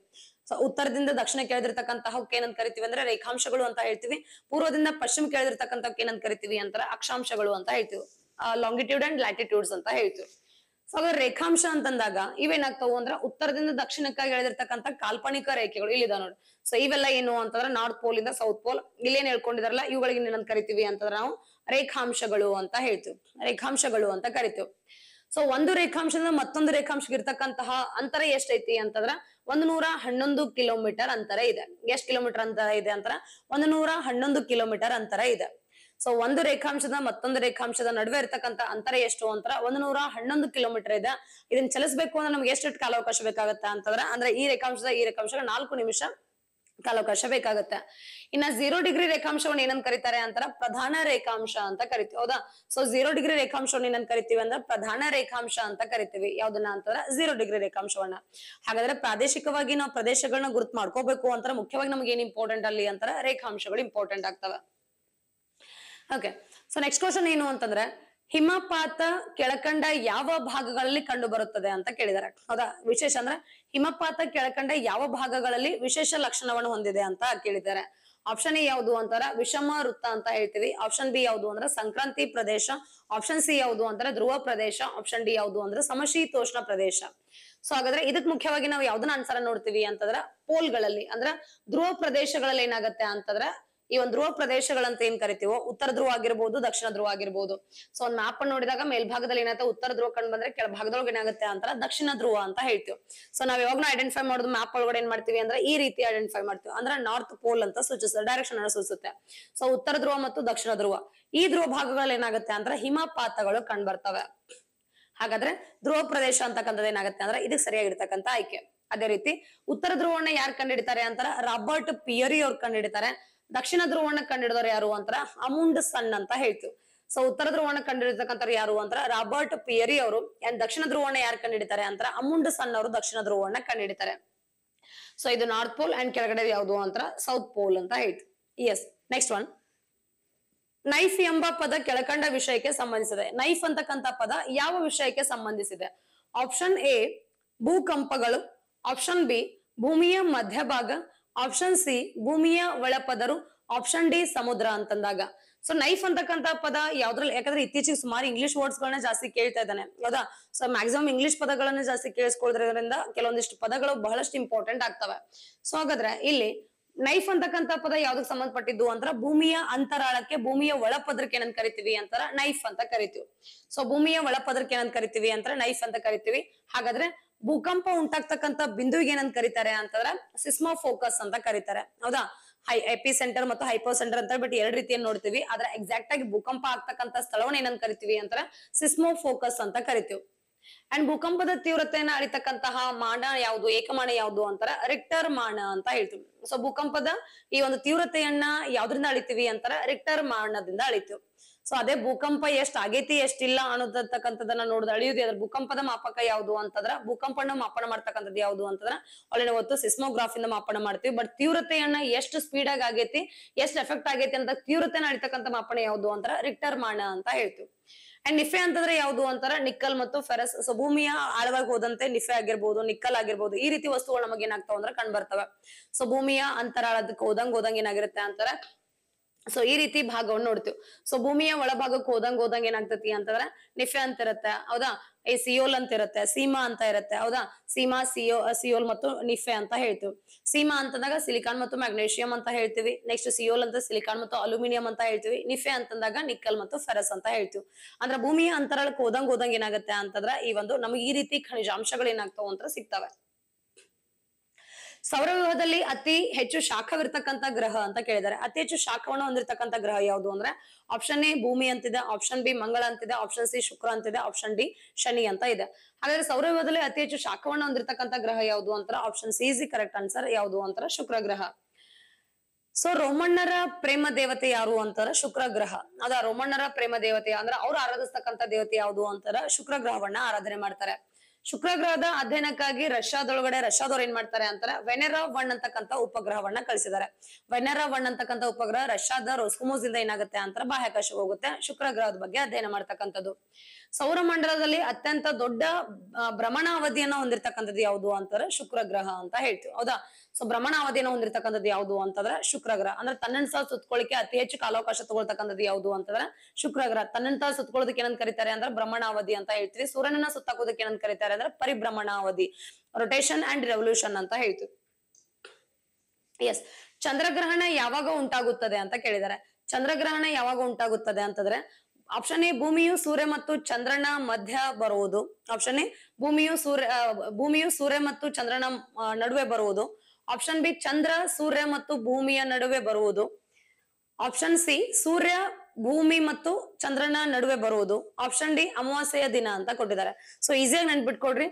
ಸೊ ಉತ್ತರದಿಂದ ದಕ್ಷಿಣ ಕೇಳಿದಿರ್ತಕ್ಕಂತಹಕ್ಕೆ ಏನಂತ ಕರಿತೀವಿ ಅಂದ್ರೆ ರೇಖಾಂಶಗಳು ಅಂತ ಹೇಳ್ತೀವಿ ಪೂರ್ವದಿಂದ ಪಶ್ಚಿಮ ಕೇಳಿದಿರ್ತಕ್ಕಂಥಕ್ಕೆ ಏನಂತ ಕರಿತೀವಿ ಅಂತಾರ ಅಕ್ಷಾಂಶಗಳು ಅಂತ ಹೇಳ್ತೀವಿ ಲಾಂಗಿಟ್ಯೂಡ್ ಅಂಡ್ ಲ್ಯಾಟಿಟ್ಯೂಡ್ಸ್ ಅಂತ ಹೇಳ್ತೀವಿ ಸೊ ರೇಖಾಂಶ ಅಂತಂದಾಗ ಇವೇನಾಗ್ತಾವ ಅಂದ್ರ ಉತ್ತರದಿಂದ ದಕ್ಷಿಣಕ್ಕಾಗಿ ಎಳೆದಿರ್ತಕ್ಕಂಥ ಕಾಲ್ಪನಿಕ ರೇಖೆಗಳು ಇಲ್ಲಿದ ನೋಡಿ ಸೊ ಇವೆಲ್ಲ ಏನು ಅಂತಂದ್ರೆ ನಾರ್ತ್ ಪೋಲ್ ಇಂದ ಸೌತ್ ಪೋಲ್ ಇಲ್ಲೇನ್ ಹೇಳ್ಕೊಂಡಿದಾರಲ್ಲ ಇವುಗಳಿಗೆ ಏನಂತ ಕರಿತೀವಿ ಅಂತಂದ್ರೆ ನಾವು ರೇಖಾಂಶಗಳು ಅಂತ ಹೇಳ್ತೀವಿ ರೇಖಾಂಶಗಳು ಅಂತ ಕರಿತೀವಿ ಸೊ ಒಂದು ರೇಖಾಂಶದಿಂದ ಮತ್ತೊಂದು ರೇಖಾಂಶಕ್ಕೆ ಇರ್ತಕ್ಕಂತಹ ಅಂತರ ಎಷ್ಟೈತಿ ಅಂತಂದ್ರ ಒಂದ್ ನೂರ ಹನ್ನೊಂದು ಕಿಲೋಮೀಟರ್ ಅಂತರ ಇದೆ ಎಷ್ಟ್ ಕಿಲೋಮೀಟರ್ ಅಂತರ ಇದೆ ಅಂತರ ಒಂದ್ ನೂರ ಹನ್ನೊಂದು ಕಿಲೋಮೀಟರ್ ಅಂತರ ಇದೆ ಸೊ ಒಂದು ರೇಖಾಂಶದ ಮತ್ತೊಂದು ರೇಖಾಂಶದ ನಡುವೆ ಇರತಕ್ಕಂತ ಅಂತರ ಎಷ್ಟು ಅಂತರ ಒಂದು ನೂರ ಹನ್ನೊಂದು ಕಿಲೋಮೀಟರ್ ಇದೆ ಇದನ್ನ ಚಲಿಸಬೇಕು ಅಂದ್ರೆ ನಮ್ಗೆ ಎಷ್ಟು ಕಾಲಾವಕಾಶ ಬೇಕಾಗತ್ತ ಅಂತಂದ್ರೆ ಅಂದ್ರೆ ಈ ರೇಖಾಂಶದ ಈ ರೇಖಾಂಶಗಳ ನಾಲ್ಕು ನಿಮಿಷ ಕಾಲಾವಕಾಶ ಬೇಕಾಗತ್ತೆ ಇನ್ನ ಝೀರೋ ಡಿಗ್ರಿ ರೇಖಾಂಶವನ್ನು ಏನಂತ ಕರೀತಾರೆ ಅಂತಾರ ಪ್ರಧಾನ ರೇಖಾಂಶ ಅಂತ ಕರಿತೀವಿ ಹೌದಾ ಸೊ ಝೀರೋ ಡಿಗ್ರಿ ರೇಖಾಂಶವನ್ನು ಏನಂತ ಕರಿತೀವಿ ಅಂದ್ರೆ ಪ್ರಧಾನ ರೇಖಾಂಶ ಅಂತ ಕರಿತೀವಿ ಯಾವ್ದನ್ನ ಅಂತಂದ್ರೆ ಜೀರೋ ಡಿಗ್ರಿ ರೇಖಾಂಶವನ್ನ ಹಾಗಾದ್ರೆ ಪ್ರಾದೇಶಿಕವಾಗಿ ನಾವು ಪ್ರದೇಶಗಳನ್ನ ಗುರುತು ಮಾಡ್ಕೋಬೇಕು ಅಂತಾರೆ ಮುಖ್ಯವಾಗಿ ನಮ್ಗೆ ಏನ್ ಇಂಪಾರ್ಟೆಂಟ್ ಅಲ್ಲಿ ಅಂತಾರ ರೇಖಾಂಶಗಳು ಇಂಪಾರ್ಟೆಂಟ್ ಆಗ್ತವೆ ಓಕೆ ಸೊ ನೆಕ್ಸ್ಟ್ ಕ್ವಶನ್ ಏನು ಅಂತಂದ್ರೆ ಹಿಮಪಾತ ಕೆಳಕಂಡ ಯಾವ ಭಾಗಗಳಲ್ಲಿ ಕಂಡು ಬರುತ್ತದೆ ಅಂತ ಕೇಳಿದ್ದಾರೆ ಹೌದಾ ವಿಶೇಷ ಅಂದ್ರೆ ಹಿಮಪಾತ ಕೆಳಕಂಡ ಯಾವ ಭಾಗಗಳಲ್ಲಿ ವಿಶೇಷ ಲಕ್ಷಣವನ್ನು ಹೊಂದಿದೆ ಅಂತ ಕೇಳಿದ್ದಾರೆ ಆಪ್ಷನ್ ಎ ಯಾವುದು ಅಂತಾರ ವಿಷಮ ವೃತ್ತ ಅಂತ ಹೇಳ್ತೀವಿ ಆಪ್ಷನ್ ಬಿ ಯಾವುದು ಅಂದ್ರೆ ಸಂಕ್ರಾಂತಿ ಪ್ರದೇಶ ಆಪ್ಷನ್ ಸಿ ಯಾವುದು ಅಂದ್ರೆ ಧ್ರುವ ಪ್ರದೇಶ ಆಪ್ಷನ್ ಡಿ ಯಾವುದು ಅಂದ್ರೆ ಸಮಶೀತೋಷ್ಣ ಪ್ರದೇಶ ಸೊ ಹಾಗಾದ್ರೆ ಇದಕ್ ಮುಖ್ಯವಾಗಿ ನಾವು ಯಾವ್ದನ್ನ ಆನ್ಸರ್ ನೋಡ್ತೀವಿ ಅಂತಂದ್ರ ಪೋಲ್ಗಳಲ್ಲಿ ಅಂದ್ರ ಧ್ರುವ ಪ್ರದೇಶಗಳಲ್ಲಿ ಏನಾಗತ್ತೆ ಅಂತಂದ್ರ ಈ ಒಂದು ಧ್ರುವ ಪ್ರದೇಶಗಳಂತ ಏನ್ ಕರಿತೀವೋ ಉತ್ತರ ಧ್ರುವ ಆಗಿರ್ಬೋದು ದಕ್ಷಿಣ ಧ್ರುವ ಆಗಿರ್ಬೋದು ಸೊ ಒಂದ್ ಮ್ಯಾಪ್ ನೋಡಿದಾಗ ಮೇಲ್ಭಾಗದಲ್ಲಿ ಏನಾಯ್ತ ಉತ್ತರ ಧ್ರುವ ಕಂಡು ಬಂದ್ರೆ ಭಾಗದೊಳಗೆ ಏನಾಗುತ್ತೆ ಅಂತಾರ ದಕ್ಷಿಣ ಧ್ರುವ ಅಂತ ಹೇಳ್ತೀವಿ ಸೊ ನಾವ್ ಯಾವಾಗ ಐಡೆಂಟಿಫೈ ಮಾಡೋದು ಮ್ಯಾಪ್ ಒಳಗಡೆ ಏನ್ ಮಾಡ್ತೀವಿ ಅಂದ್ರೆ ಈ ರೀತಿ ಐಡೆಂಟಿಫೈ ಮಾಡ್ತೀವಿ ಅಂದ್ರೆ ನಾರ್ತ್ ಪೋಲ್ ಅಂತ ಸೂಚಿಸುತ್ತೆ ಡೈರೆಕ್ಷನ್ ಅನ್ನ ಸೂಚಿಸುತ್ತೆ ಸೊ ಉತ್ತರ ಧ್ರುವ ಮತ್ತು ದಕ್ಷಿಣ ಧ್ರುವ ಈ ಧ್ರುವ ಭಾಗಗಳಲ್ಲಿ ಏನಾಗುತ್ತೆ ಅಂದ್ರೆ ಹಿಮಪಾತಗಳು ಕಂಡು ಬರ್ತವೆ ಹಾಗಾದ್ರೆ ಧ್ರುವ ಪ್ರದೇಶ ಅಂತಕ್ಕಂಥದ್ದು ಏನಾಗುತ್ತೆ ಅಂದ್ರೆ ಇದಕ್ಕೆ ಸರಿಯಾಗಿರ್ತಕ್ಕಂಥ ಆಯ್ಕೆ ಅದೇ ರೀತಿ ಉತ್ತರ ಧ್ರುವವನ್ನ ಯಾರು ಕಂಡಿಡ್ತಾರೆ ಹಿಡಿತಾರೆ ಅಂತಾರ ರಾಬರ್ಟ್ ಪಿಯರಿ ಅವ್ರು ಕಂಡಿಡಿತಾರೆ ದಕ್ಷಿಣ ಧ್ರುವಣ ಕಂಡಿಡಿದವ್ರು ಯಾರು ಅಂತ ಅಮುಂಡ್ ಸನ್ ಅಂತ ಹೇಳ್ತೀವಿ ಸೊ ಉತ್ತರ ಧ್ರುವಣ ಕಂಡಿಡಿತಕ್ಕಂಥ ಯಾರು ಅಂತ ರಾಬರ್ಟ್ ಪಿಯರಿ ಅವರು ಅಂಡ್ ದಕ್ಷಿಣ ಧ್ರುವಣ ಯಾರು ಕಂಡಿಡಿತಾರೆ ಅಂತ ಅಮುಂಡ್ ಸನ್ ಅವರು ದಕ್ಷಿಣ ಧ್ರುವಣ ಕಂಡಿಡಿತಾರೆ ಸೊ ಇದು ನಾರ್ತ್ ಪೋಲ್ ಅಂಡ್ ಕೆಳಗಡೆ ಯಾವುದು ಅಂತ ಸೌತ್ ಪೋಲ್ ಅಂತ ಹೇಳ್ತೀವಿ ಎಸ್ ನೆಕ್ಸ್ಟ್ ಒನ್ ನೈಫ್ ಎಂಬ ಪದ ಕೆಳಕಂಡ ವಿಷಯಕ್ಕೆ ಸಂಬಂಧಿಸಿದೆ ನೈಫ್ ಅಂತಕ್ಕಂಥ ಪದ ಯಾವ ವಿಷಯಕ್ಕೆ ಸಂಬಂಧಿಸಿದೆ ಆಪ್ಷನ್ ಎ ಭೂಕಂಪಗಳು ಆಪ್ಷನ್ ಬಿ ಭೂಮಿಯ ಮಧ್ಯಭಾಗ ಆಪ್ಷನ್ ಸಿ ಭೂಮಿಯ ಒಳಪದರು ಆಪ್ಷನ್ ಡಿ ಸಮುದ್ರ ಅಂತಂದಾಗ ಸೊ ನೈಫ್ ಅಂತಕ್ಕಂತ ಪದ ಯಾವ್ದ್ರಲ್ಲಿ ಯಾಕಂದ್ರೆ ಇತ್ತೀಚೆಗೆ ಸುಮಾರು ಇಂಗ್ಲಿಷ್ ವರ್ಡ್ಸ್ ಗಳನ್ನ ಜಾಸ್ತಿ ಕೇಳ್ತಾ ಇದ್ದಾನೆ ಹೌದಾ ಸೊ ಮ್ಯಾಕ್ಸಿಮಮ್ ಇಂಗ್ಲಿಷ್ ಪದಗಳನ್ನ ಜಾಸ್ತಿ ಕೇಳಿಸ್ಕೊಳ್ದ್ರಿಂದ ಕೆಲವೊಂದಿಷ್ಟು ಪದಗಳು ಬಹಳಷ್ಟು ಇಂಪಾರ್ಟೆಂಟ್ ಆಗ್ತವೆ ಸೊ ಹಾಗಾದ್ರೆ ಇಲ್ಲಿ ನೈಫ್ ಅಂತಕ್ಕಂತ ಪದ ಯಾವ್ದಕ್ಕೆ ಸಂಬಂಧಪಟ್ಟಿದ್ದು ಅಂತ ಭೂಮಿಯ ಅಂತರಾಳಕ್ಕೆ ಭೂಮಿಯ ಒಳಪದರಕ್ಕೆ ಏನಂತ ಕರಿತೀವಿ ಅಂತಾರ ನೈಫ್ ಅಂತ ಕರಿತೀವಿ ಸೊ ಭೂಮಿಯ ಒಳಪದರಕ್ಕೆ ಏನಂತ ಕರಿತೀವಿ ಅಂತಾರ ನೈಫ್ ಅಂತ ಕರಿತೀವಿ ಹಾಗಾದ್ರೆ ಭೂಕಂಪ ಉಂಟಾಗ್ತಕ್ಕಂತ ಬಿಂದುವಿಗೆ ಏನಂತ ಕರೀತಾರೆ ಅಂತಂದ್ರೆ ಸಿಸ್ಮಾ ಫೋಕಸ್ ಅಂತ ಕರೀತಾರೆ ಹೌದಾ ಹೈ ಎಪಿ ಸೆಂಟರ್ ಮತ್ತು ಹೈಪೋ ಸೆಂಟರ್ ಅಂತ ಬಟ್ ಎರಡ್ ರೀತಿಯನ್ನು ನೋಡ್ತೀವಿ ಆದ್ರೆ ಎಕ್ಸಾಕ್ಟ್ ಆಗಿ ಭೂಕಂಪ ಆಗ್ತಕ್ಕಂತ ಸ್ಥಳವನ್ನ ಏನಂತ ಕರಿತೀವಿ ಅಂತಂದ್ರೆ ಸಿಸ್ಮೋ ಫೋಕಸ್ ಅಂತ ಕರಿತೀವಿ ಅಂಡ್ ಭೂಕಂಪದ ತೀವ್ರತೆಯನ್ನ ಅಳಿತಕ್ಕಂತಹ ಮಾನ ಯಾವುದು ಏಕಮಾನ ಯಾವುದು ಅಂತಾರೆ ರಿಕ್ಟರ್ ಮಾಣ ಅಂತ ಹೇಳ್ತೀವಿ ಸೊ ಭೂಕಂಪದ ಈ ಒಂದು ತೀವ್ರತೆಯನ್ನ ಯಾವ್ದ್ರಿಂದ ಅಳಿತೀವಿ ಅಂತಾರೆ ರಿಕ್ಟರ್ ಮಾನದಿಂದ ಅಳಿತೀವಿ ಸೊ ಅದೇ ಭೂಕಂಪ ಎಷ್ಟ್ ಆಗೈತಿ ಎಷ್ಟಿಲ್ಲ ಅನ್ನೋದಕ್ಕಂಥದನ್ನ ನೋಡಿದ್ರೆ ಅಳಿಯುದು ಅದ್ರ ಭೂಕಂಪದ ಮಾಪಕ ಯಾವ್ದು ಅಂತಂದ್ರ ಭೂಕಂಪನ ಮಾಪನ ಮಾಡ್ತಕ್ಕಂಥದ್ದು ಯಾವ್ದು ಅಂತಂದ್ರ ಒಳ್ಳೆ ಒತ್ತು ಸಿಸ್ಮೋಗ್ರಾಫಿಂದ ಮಾಪನ ಮಾಡ್ತೀವಿ ಬಟ್ ತೀವ್ರತೆಯನ್ನ ಎಷ್ಟು ಸ್ಪೀಡ್ ಆಗಿ ಆಗೈತಿ ಎಷ್ಟು ಎಫೆಕ್ಟ್ ಆಗೈತಿ ಅಂತ ತೀವ್ರತೆ ನಡಿತಕ್ಕಂಥ ಮಾಪನ ಯಾವುದು ಅಂತಾರ ರಿಕ್ಟರ್ ಮಾಣ ಅಂತ ಹೇಳ್ತೀವಿ ಅಂಡ್ ನಿಫೆ ಅಂತಂದ್ರೆ ಯಾವ್ದು ಅಂತಾರ ನಿಕ್ಕಲ್ ಮತ್ತು ಫೆರಸ್ ಸೊ ಭೂಮಿಯ ಆಳವಾಗಿ ಹೋದಂತೆ ನಿಫೆ ಆಗಿರ್ಬೋದು ನಿಕ್ಕಲ್ ಆಗಿರ್ಬೋದು ಈ ರೀತಿ ವಸ್ತುಗಳು ನಮಗೆ ಏನಾಗ್ತಾವ ಅಂದ್ರೆ ಕಂಡ್ ಬರ್ತವೆ ಸೊ ಭೂಮಿಯ ಅಂತರಾಳದಕ್ಕೆ ಹೋದಂಗ್ ಹೋದಂಗ್ ಏನಾಗಿರುತ್ತೆ ಅಂತಾರ ಸೊ ಈ ರೀತಿ ಭಾಗವನ್ನು ನೋಡ್ತೀವಿ ಸೊ ಭೂಮಿಯ ಒಳಭಾಗಕ್ಕೆ ಹೋದಂಗ್ ಹೋದಂಗ್ ಏನಾಗ್ತತಿ ಅಂತಂದ್ರ ನಿಫೆ ಅಂತ ಇರತ್ತೆ ಹೌದಾ ಈ ಸಿಯೋಲ್ ಅಂತ ಇರತ್ತೆ ಸೀಮಾ ಅಂತ ಇರತ್ತೆ ಹೌದಾ ಸೀಮಾ ಸಿಯೋ ಸಿಯೋಲ್ ಮತ್ತು ನಿಫೆ ಅಂತ ಹೇಳ್ತೀವಿ ಸೀಮಾ ಅಂತಂದಾಗ ಸಿಲಿಕಾನ್ ಮತ್ತು ಮ್ಯಾಗ್ನೇಷಿಯಂ ಅಂತ ಹೇಳ್ತೀವಿ ನೆಕ್ಸ್ಟ್ ಸಿಯೋಲ್ ಅಂತ ಸಿಲಿಕಾನ್ ಮತ್ತು ಅಲ್ಯೂಮಿನಿಯಂ ಅಂತ ಹೇಳ್ತೀವಿ ನಿಫೆ ಅಂತಂದಾಗ ನಿಕ್ಕಲ್ ಮತ್ತು ಫೆರಸ್ ಅಂತ ಹೇಳ್ತೀವಿ ಅಂದ್ರೆ ಭೂಮಿಯ ಅಂತರಕ್ಕೆ ಹೋದಂಗ್ ಹೋದಂಗ್ ಏನಾಗುತ್ತೆ ಅಂತಂದ್ರ ಈ ಒಂದು ನಮಗೆ ಈ ರೀತಿ ಖನಿಜಾಂಶಗಳು ಏನಾಗ್ತಾವ ಅಂತ ಸಿಗ್ತವೆ ಸೌರವ್ಯೂಹದಲ್ಲಿ ಅತಿ ಹೆಚ್ಚು ಶಾಖವಿರ್ತಕ್ಕಂತ ಗ್ರಹ ಅಂತ ಕೇಳಿದ್ದಾರೆ ಅತಿ ಹೆಚ್ಚು ಶಾಖವನ್ನು ಹೊಂದಿರತಕ್ಕಂತ ಗ್ರಹ ಯಾವುದು ಅಂದ್ರೆ ಆಪ್ಷನ್ ಎ ಭೂಮಿ ಅಂತಿದೆ ಆಪ್ಷನ್ ಬಿ ಮಂಗಳ ಅಂತಿದೆ ಆಪ್ಷನ್ ಸಿ ಶುಕ್ರ ಅಂತಿದೆ ಆಪ್ಷನ್ ಡಿ ಶನಿ ಅಂತ ಇದೆ ಹಾಗಾದ್ರೆ ಸೌರವ್ಯೂಹದಲ್ಲಿ ಅತಿ ಹೆಚ್ಚು ಶಾಖವನ್ನು ಹೊಂದಿರತಕ್ಕಂತ ಗ್ರಹ ಯಾವುದು ಅಂತಾರ option C is correct answer ಯಾವುದು ಅಂತಾರ ಶುಕ್ರ ಗ್ರಹ ಸೊ ರೋಮಣ್ಣರ ಪ್ರೇಮ ದೇವತೆ ಯಾರು ಅಂತಾರ ಶುಕ್ರ ಗ್ರಹ ಅದ ರೋಮಣ್ಣರ ಪ್ರೇಮ ದೇವತೆ ಅಂದ್ರೆ ಅವ್ರು ಆರಾಧಿಸ್ತಕ್ಕಂಥ ದೇವತೆ ಯಾವುದು ಅಂತಾರ ಶುಕ್ರ ಗ್ರಹವನ್ನ ಆರಾಧನೆ ಮಾಡ್ತಾರೆ ಶುಕ್ರಗ್ರಹದ ಅಧ್ಯಯನಕ್ಕಾಗಿ ರಷ್ಯಾದೊಳಗಡೆ ರಷ್ಯಾದವ್ರು ಏನ್ ಮಾಡ್ತಾರೆ ಅಂತಾರೆ ವೆನೆರಾ ವಣ್ ಅಂತಕ್ಕಂತ ಉಪಗ್ರಹವನ್ನ ಕಳಿಸಿದ್ದಾರೆ ವೆನೆರಾ ವಣ್ ಅಂತಕ್ಕಂತ ಉಪಗ್ರಹ ರಷ್ಯಾದ ರೋಸ್ಕುಮೋಸ್ ಇಂದ ಏನಾಗುತ್ತೆ ಅಂತ ಬಾಹ್ಯಾಕಾಶ ಹೋಗುತ್ತೆ ಶುಕ್ರಗ್ರಹದ ಬಗ್ಗೆ ಅಧ್ಯಯನ ಮಾಡ್ತಕ್ಕಂಥದ್ದು ಸೌರ ಮಂಡಲದಲ್ಲಿ ಅತ್ಯಂತ ದೊಡ್ಡ ಭ್ರಮಣಾವಧಿಯನ್ನ ಹೊಂದಿರತಕ್ಕಂಥದ್ದು ಯಾವುದು ಅಂತಂದ್ರೆ ಶುಕ್ರ ಗ್ರಹ ಅಂತ ಹೇಳ್ತೀವಿ ಹೌದಾ ಸೊ ಭ್ರಮಣ ಅವಧಿಯನ್ನು ಹೊಂದಿರತಕ್ಕಂಥದ್ದು ಯಾವುದು ಅಂತಂದ್ರೆ ಶುಕ್ರ ಗ್ರಹ ಅಂದ್ರೆ ತನ್ನಂತ ಸಹ ಸುತ್ಕೊಳ್ಳಿಕ್ಕೆ ಅತಿ ಹೆಚ್ಚು ಕಾಲಾವಕಾಶ ತಗೊಳ್ತಕ್ಕಂಥದ್ದು ಯಾವುದು ಅಂತಂದ್ರೆ ಶುಕ್ರ ಗ್ರಹ ತನ್ನಂತ ಸಹ ಸುತ್ಕೊಳ್ಳೋದಕ್ಕೆ ಏನಂತ ಕರೀತಾರೆ ಅಂದ್ರೆ ಭ್ರಮಣಾವಧಿ ಅಂತ ಹೇಳ್ತೀವಿ ಸೂರ್ಯನ ಸುತ್ತಾಕೋದಕ್ಕೆ ಏನಂತ ಕರೀತಾರೆ ಅಂದ್ರೆ ಪರಿಭ್ರಮಣಾವಧಿ ಅವಧಿ ರೊಟೇಷನ್ ಅಂಡ್ ರೆವಲ್ಯೂಷನ್ ಅಂತ ಹೇಳ್ತೀವಿ ಎಸ್ ಚಂದ್ರಗ್ರಹಣ ಯಾವಾಗ ಉಂಟಾಗುತ್ತದೆ ಅಂತ ಕೇಳಿದ್ದಾರೆ ಚಂದ್ರಗ್ರಹಣ ಯಾವಾಗ ಉಂಟಾಗುತ್ತದೆ ಅಂತಂದ್ರೆ ಆಪ್ಷನ್ ಎ ಭೂಮಿಯು ಸೂರ್ಯ ಮತ್ತು ಚಂದ್ರನ ಮಧ್ಯ ಬರುವುದು ಆಪ್ಷನ್ ಎ ಭೂಮಿಯು ಸೂರ್ಯ ಭೂಮಿಯು ಸೂರ್ಯ ಮತ್ತು ಚಂದ್ರನ ನಡುವೆ ಬರುವುದು ಆಪ್ಷನ್ ಬಿ ಚಂದ್ರ ಸೂರ್ಯ ಮತ್ತು ಭೂಮಿಯ ನಡುವೆ ಬರುವುದು ಆಪ್ಷನ್ ಸಿ ಸೂರ್ಯ ಭೂಮಿ ಮತ್ತು ಚಂದ್ರನ ನಡುವೆ ಬರುವುದು ಆಪ್ಷನ್ ಡಿ ಅಮಾವಾಸ್ಯೆಯ ದಿನ ಅಂತ ಕೊಟ್ಟಿದ್ದಾರೆ ಸೊ ಈಸಿಯಾಗಿ ನೆನ್ಪಿಟ್ಕೊಡ್ರಿ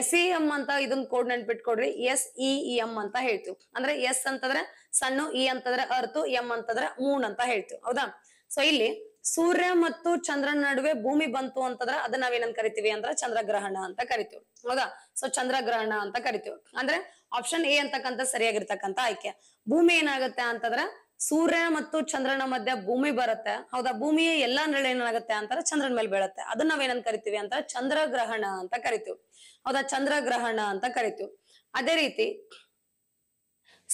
ಎಸ್ ಇ ಎಂ ಅಂತ ಇದೊಂದು ಕೋಡ್ ನೆನ್ಪಿಟ್ಕೊಡ್ರಿ ಎಸ್ ಇ ಎಂ ಅಂತ ಹೇಳ್ತೀವಿ ಅಂದ್ರೆ ಎಸ್ ಅಂತಂದ್ರೆ ಸಣ್ಣ ಇ e ಅಂತಂದ್ರೆ ಅರ್ತು ಎಂ ಅಂತಂದ್ರೆ ಮೂನ್ ಅಂತ ಹೇಳ್ತೀವಿ ಹೌದಾ ಸೊ ಇಲ್ಲಿ ಸೂರ್ಯ ಮತ್ತು ಚಂದ್ರನ ನಡುವೆ ಭೂಮಿ ಬಂತು ಅಂತಂದ್ರೆ ಅದನ್ನ ನಾವೇನಂತ ಕರಿತೀವಿ ಅಂದ್ರೆ ಚಂದ್ರಗ್ರಹಣ ಅಂತ ಕರಿತೀವಿ ಹೌದಾ ಸೊ ಚಂದ್ರಗ್ರಹಣ ಅಂತ ಕರಿತೀವಿ ಅಂದ್ರೆ ಆಪ್ಷನ್ ಎ ಅಂತಕ್ಕಂಥ ಸರಿಯಾಗಿರ್ತಕ್ಕಂಥ ಆಯ್ಕೆ ಭೂಮಿ ಏನಾಗುತ್ತೆ ಅಂತಂದ್ರೆ ಸೂರ್ಯ ಮತ್ತು ಚಂದ್ರನ ಮಧ್ಯೆ ಭೂಮಿ ಬರುತ್ತೆ ಹೌದಾ ಭೂಮಿಯ ಎಲ್ಲಾ ನೆರಳು ಏನಾಗುತ್ತೆ ಅಂತಾರೆ ಚಂದ್ರನ ಮೇಲೆ ಬೀಳುತ್ತೆ ಅದನ್ನ ನಾವೇನಂತ ಕರಿತೀವಿ ಅಂತ ಚಂದ್ರಗ್ರಹಣ ಅಂತ ಕರಿತೀವಿ ಹೌದಾ ಚಂದ್ರಗ್ರಹಣ ಅಂತ ಕರಿತೀವಿ ಅದೇ ರೀತಿ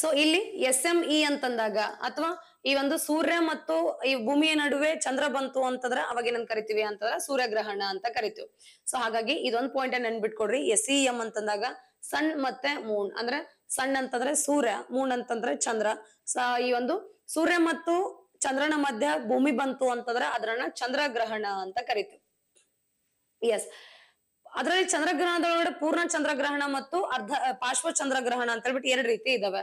ಸೊ ಇಲ್ಲಿ ಎಸ್ ಎಂ ಇ ಅಂತಂದಾಗ ಅಥವಾ ಈ ಒಂದು ಸೂರ್ಯ ಮತ್ತು ಈ ಭೂಮಿಯ ನಡುವೆ ಚಂದ್ರ ಬಂತು ಅಂತಂದ್ರ ಅವಾಗ ಏನಂತ ಕರಿತೀವಿ ಅಂತಂದ್ರ ಸೂರ್ಯಗ್ರಹಣ ಅಂತ ಕರಿತೀವಿ ಸೊ ಹಾಗಾಗಿ ಇದೊಂದು ಪಾಯಿಂಟ್ ನೆನ್ಬಿಟ್ಕೊಡ್ರಿ ಎಸ್ ಇ e ಎಂ ಅಂತಂದಾಗ ಸಣ್ ಮತ್ತೆ ಮೂನ್ ಅಂದ್ರೆ ಸಣ್ಣ ಅಂತಂದ್ರೆ ಸೂರ್ಯ ಮೂನ್ ಅಂತಂದ್ರೆ ಚಂದ್ರ ಈ ಒಂದು ಸೂರ್ಯ ಮತ್ತು ಚಂದ್ರನ ಮಧ್ಯ ಭೂಮಿ ಬಂತು ಅಂತಂದ್ರೆ ಅದ್ರನ್ನ ಚಂದ್ರಗ್ರಹಣ ಅಂತ ಕರಿತೀವಿ ಎಸ್ ಅದರಲ್ಲಿ ಚಂದ್ರಗ್ರಹಣದೊಳಗಡೆ ಪೂರ್ಣ ಚಂದ್ರಗ್ರಹಣ ಮತ್ತು ಅರ್ಧ ಪಾರ್ಶ್ವ ಚಂದ್ರಗ್ರಹಣ ಅಂತ ಹೇಳ್ಬಿಟ್ಟು ಎರಡು ರೀತಿ ಇದಾವೆ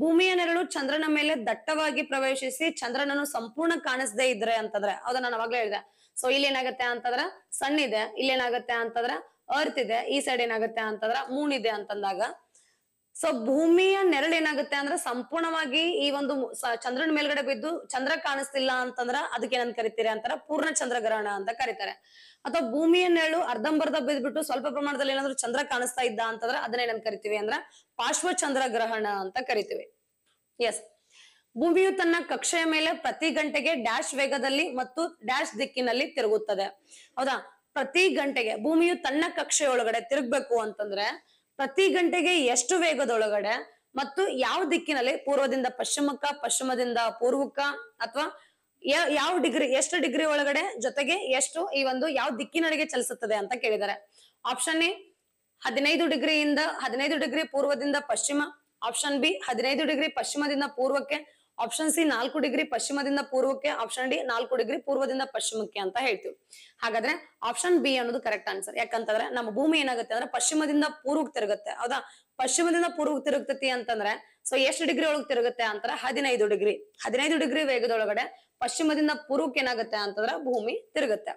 ಭೂಮಿಯ ನೆರಳು ಚಂದ್ರನ ಮೇಲೆ ದಟ್ಟವಾಗಿ ಪ್ರವೇಶಿಸಿ ಚಂದ್ರನನ್ನು ಸಂಪೂರ್ಣ ಕಾಣಿಸದೇ ಇದ್ರೆ ಅಂತಂದ್ರೆ ಅದನ್ನ ನಾನು ಅವಾಗ್ಲೇ ಹೇಳಿದೆ ಸೊ ಇಲ್ಲಿ ಏನಾಗತ್ತೆ ಅಂತಂದ್ರ ಸಣ್ಣ ಇದೆ ಇಲ್ಲಿ ಅಂತಂದ್ರ ಅರ್ತ್ ಇದೆ ಈ ಸೈಡ್ ಏನಾಗುತ್ತೆ ಅಂತಂದ್ರ ಮೂನ್ ಇದೆ ಅಂತಂದಾಗ ಸೊ ಭೂಮಿಯ ನೆರಳು ಏನಾಗುತ್ತೆ ಅಂದ್ರೆ ಸಂಪೂರ್ಣವಾಗಿ ಈ ಒಂದು ಚಂದ್ರನ ಮೇಲ್ಗಡೆ ಬಿದ್ದು ಚಂದ್ರ ಕಾಣಿಸ್ತಿಲ್ಲ ಅಂತಂದ್ರ ಅದಕ್ಕೆ ಏನಂತ ಕರಿತೀರಿ ಅಂತಾರ ಪೂರ್ಣ ಚಂದ್ರಗ್ರಹಣ ಅಂತ ಕರೀತಾರೆ ಅಥವಾ ಭೂಮಿಯ ನೆರಳು ಅರ್ಧಂಬರ್ಧ ಬಿದ್ದ್ಬಿಟ್ಟು ಸ್ವಲ್ಪ ಪ್ರಮಾಣದಲ್ಲಿ ಏನಾದ್ರು ಚಂದ್ರ ಕಾಣಿಸ್ತಾ ಇದ್ದ ಅಂತಂದ್ರೆ ಅದನ್ನ ಏನಂತ ಕರಿತೀವಿ ಅಂದ್ರ ಪಾರ್ಶ್ವ ಚಂದ್ರ ಗ್ರಹಣ ಅಂತ ಕರಿತೀವಿ ಎಸ್ ಭೂಮಿಯು ತನ್ನ ಕಕ್ಷೆಯ ಮೇಲೆ ಪ್ರತಿ ಗಂಟೆಗೆ ಡ್ಯಾಶ್ ವೇಗದಲ್ಲಿ ಮತ್ತು ಡ್ಯಾಶ್ ದಿಕ್ಕಿನಲ್ಲಿ ತಿರುಗುತ್ತದೆ ಹೌದಾ ಪ್ರತಿ ಗಂಟೆಗೆ ಭೂಮಿಯು ತನ್ನ ಕಕ್ಷೆಯೊಳಗಡೆ ತಿರುಗ್ಬೇಕು ಅಂತಂದ್ರೆ ಪ್ರತಿ ಗಂಟೆಗೆ ಎಷ್ಟು ವೇಗದೊಳಗಡೆ ಮತ್ತು ಯಾವ ದಿಕ್ಕಿನಲ್ಲಿ ಪೂರ್ವದಿಂದ ಪಶ್ಚಿಮಕ್ಕ ಪಶ್ಚಿಮದಿಂದ ಪೂರ್ವಕ್ಕ ಅಥವಾ ಯಾವ ಡಿಗ್ರಿ ಎಷ್ಟು ಡಿಗ್ರಿ ಒಳಗಡೆ ಜೊತೆಗೆ ಎಷ್ಟು ಈ ಒಂದು ಯಾವ ದಿಕ್ಕಿನೊಳಗೆ ಚಲಿಸುತ್ತದೆ ಅಂತ ಕೇಳಿದ್ದಾರೆ ಆಪ್ಷನ್ ಎ ಹದಿನೈದು ಡಿಗ್ರಿಯಿಂದ ಹದಿನೈದು ಡಿಗ್ರಿ ಪೂರ್ವದಿಂದ ಪಶ್ಚಿಮ ಆಪ್ಷನ್ ಬಿ ಹದಿನೈದು ಡಿಗ್ರಿ ಪಶ್ಚಿಮದಿಂದ ಪೂರ್ವಕ್ಕೆ ಆಪ್ಷನ್ ಸಿ ನಾಲ್ಕು ಡಿಗ್ರಿ ಪಶ್ಚಿಮದಿಂದ ಪೂರ್ವಕ್ಕೆ ಆಪ್ಷನ್ ಡಿ ನಾಲ್ಕು ಡಿಗ್ರಿ ಪೂರ್ವದಿಂದ ಪಶ್ಚಿಮಕ್ಕೆ ಅಂತ ಹೇಳ್ತೀವಿ ಹಾಗಾದ್ರೆ ಆಪ್ಷನ್ ಬಿ ಅನ್ನೋದು ಕರೆಕ್ಟ್ ಆನ್ಸರ್ ಯಾಕಂತಂದ್ರೆ ನಮ್ಮ ಭೂಮಿ ಏನಾಗುತ್ತೆ ಅಂದ್ರೆ ಪಶ್ಚಿಮದಿಂದ ಪೂರ್ವಕ್ಕೆ ತಿರುಗುತ್ತೆ ಹೌದಾ ಪಶ್ಚಿಮದಿಂದ ಪೂರ್ವಕ್ಕೆ ತಿರುಗ್ತತಿ ಅಂತಂದ್ರೆ ಸೊ ಎಷ್ಟು ಡಿಗ್ರಿ ಒಳಗೆ ತಿರುಗುತ್ತೆ ಅಂತಾರೆ ಹದಿನೈದು ಡಿಗ್ರಿ ಹದಿನೈದು ಡಿಗ್ರಿ ವೇಗದೊಳಗಡೆ ಪಶ್ಚಿಮದಿಂದ ಪೂರ್ವಕ್ಕೆ ಏನಾಗುತ್ತೆ ಅಂತಂದ್ರೆ ಭೂಮಿ ತಿರುಗುತ್ತೆ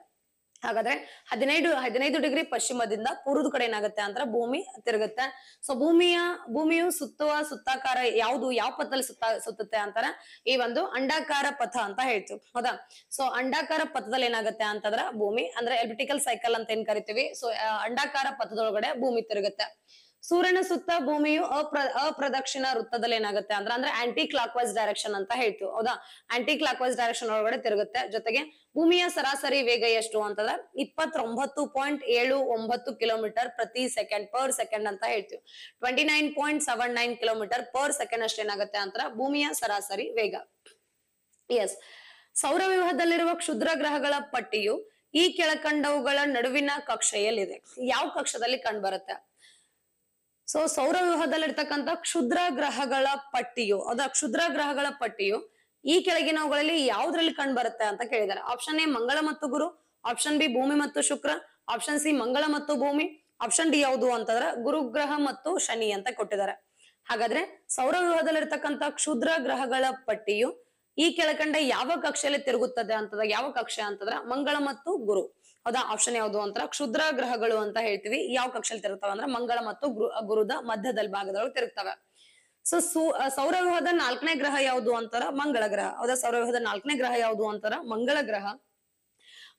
ಹಾಗಾದ್ರೆ ಹದಿನೈದು ಹದಿನೈದು ಡಿಗ್ರಿ ಪಶ್ಚಿಮದಿಂದ ಪೂರ್ವದ ಕಡೆ ಏನಾಗುತ್ತೆ ಅಂದ್ರೆ ಭೂಮಿ ತಿರುಗುತ್ತೆ ಸೊ ಭೂಮಿಯ ಭೂಮಿಯು ಸುತ್ತುವ ಸುತ್ತಾಕಾರ ಯಾವುದು ಯಾವ ಪಥದಲ್ಲಿ ಸುತ್ತ ಸುತ್ತುತ್ತೆ ಅಂತಾರ ಈ ಒಂದು ಅಂಡಾಕಾರ ಪಥ ಅಂತ ಹೇಳ್ತೀವಿ ಹೌದಾ ಸೊ ಅಂಡಾಕಾರ ಪಥದಲ್ಲಿ ಏನಾಗುತ್ತೆ ಅಂತಂದ್ರ ಭೂಮಿ ಅಂದ್ರೆ ಎಲೆಕ್ಟ್ರಿಕಲ್ ಸೈಕಲ್ ಅಂತ ಏನ್ ಕರಿತೀವಿ ಸೊ ಅಂಡಾಕಾರ ಪಥದೊಳಗಡೆ ಭೂಮಿ ತಿರುಗುತ್ತೆ ಸೂರ್ಯನ ಸುತ್ತ ಭೂಮಿಯು ಅಪ್ರ ಅಪ್ರದಕ್ಷಿಣ ವೃತ್ತದಲ್ಲಿ ಏನಾಗುತ್ತೆ ಅಂದ್ರ ಅಂದ್ರೆ ಆಂಟಿ ಕ್ಲಾಕ್ ವೈಸ್ ಡೈರೆಕ್ಷನ್ ಅಂತ ಹೇಳ್ತೀವಿ ಹೌದಾ ಆಂಟಿ ಕ್ಲಾಕ್ ವೈಸ್ ಡೈರೆಕ್ಷನ್ ಒಳಗಡೆ ತಿರುಗುತ್ತೆ ಜೊತೆಗೆ ಭೂಮಿಯ ಸರಾಸರಿ ವೇಗ ಎಷ್ಟು ಅಂತಂದ್ರೆ ಇಪ್ಪತ್ತೊಂಬತ್ತು ಪಾಯಿಂಟ್ ಏಳು ಒಂಬತ್ತು ಕಿಲೋಮೀಟರ್ ಪ್ರತಿ ಸೆಕೆಂಡ್ ಪರ್ ಸೆಕೆಂಡ್ ಅಂತ ಹೇಳ್ತೀವಿ twenty nine point seven nine kilometre per second ಅಷ್ಟೇನಾಗುತ್ತೆ ಅಂತ ಭೂಮಿಯ ಸರಾಸರಿ ವೇಗ ಎಸ್ ವ್ಯೂಹದಲ್ಲಿರುವ ಕ್ಷುದ್ರ ಗ್ರಹಗಳ ಪಟ್ಟಿಯು ಈ ಕೆಳಕಂಡವುಗಳ ನಡುವಿನ ಕಕ್ಷೆಯಲ್ಲಿದೆ ಯಾವ ಕಕ್ಷದಲ್ಲಿ ಕಂಡು ಬರುತ್ತೆ ಸೊ ಸೌರವ್ಯೂಹದಲ್ಲಿರ್ತಕ್ಕಂಥ ಕ್ಷುದ್ರ ಗ್ರಹಗಳ ಪಟ್ಟಿಯು ಅದ ಕ್ಷುದ್ರ ಗ್ರಹಗಳ ಪಟ್ಟಿಯು ಈ ಕೆಳಗಿನವುಗಳಲ್ಲಿ ಯಾವ್ದ್ರಲ್ಲಿ ಕಂಡು ಬರುತ್ತೆ ಅಂತ ಕೇಳಿದ್ದಾರೆ ಆಪ್ಷನ್ ಎ ಮಂಗಳ ಮತ್ತು ಗುರು ಆಪ್ಷನ್ ಬಿ ಭೂಮಿ ಮತ್ತು ಶುಕ್ರ ಆಪ್ಷನ್ ಸಿ ಮಂಗಳ ಮತ್ತು ಭೂಮಿ ಆಪ್ಷನ್ ಡಿ ಯಾವುದು ಅಂತಂದ್ರೆ ಗುರುಗ್ರಹ ಮತ್ತು ಶನಿ ಅಂತ ಕೊಟ್ಟಿದ್ದಾರೆ ಹಾಗಾದ್ರೆ ಸೌರವ್ಯೂಹದಲ್ಲಿರ್ತಕ್ಕಂಥ ಕ್ಷುದ್ರ ಗ್ರಹಗಳ ಪಟ್ಟಿಯು ಈ ಕೆಳಕಂಡ ಯಾವ ಕಕ್ಷೆಯಲ್ಲಿ ತಿರುಗುತ್ತದೆ ಅಂತದ ಯಾವ ಕಕ್ಷೆ ಅಂತಂದ್ರ ಮಂಗಳ ಮತ್ತು ಗುರು ಹೌದಾ ಆಪ್ಷನ್ ಯಾವುದು ಅಂತ ಕ್ಷುದ್ರ ಗ್ರಹಗಳು ಅಂತ ಹೇಳ್ತೀವಿ ಯಾವ ಕಕ್ಷೆಯಲ್ಲಿ ತಿರುಗ್ತಾವ ಅಂದ್ರೆ ಮಂಗಳ ಮತ್ತು ಗುರುದ ಮಧ್ಯದಲ್ಲಿ ಭಾಗದೊಳಗೆ ತಿರುಗ್ತವೆ ಸೊ ಸೂ ಸೌರವ್ಯೂಹದ ನಾಲ್ಕನೇ ಗ್ರಹ ಯಾವುದು ಅಂತಾರ ಮಂಗಳ ಗ್ರಹ ಹೌದಾ ಸೌರವ್ಯೂಹದ ನಾಲ್ಕನೇ ಗ್ರಹ ಯಾವುದು ಅಂತಾರ ಮಂಗಳ ಗ್ರಹ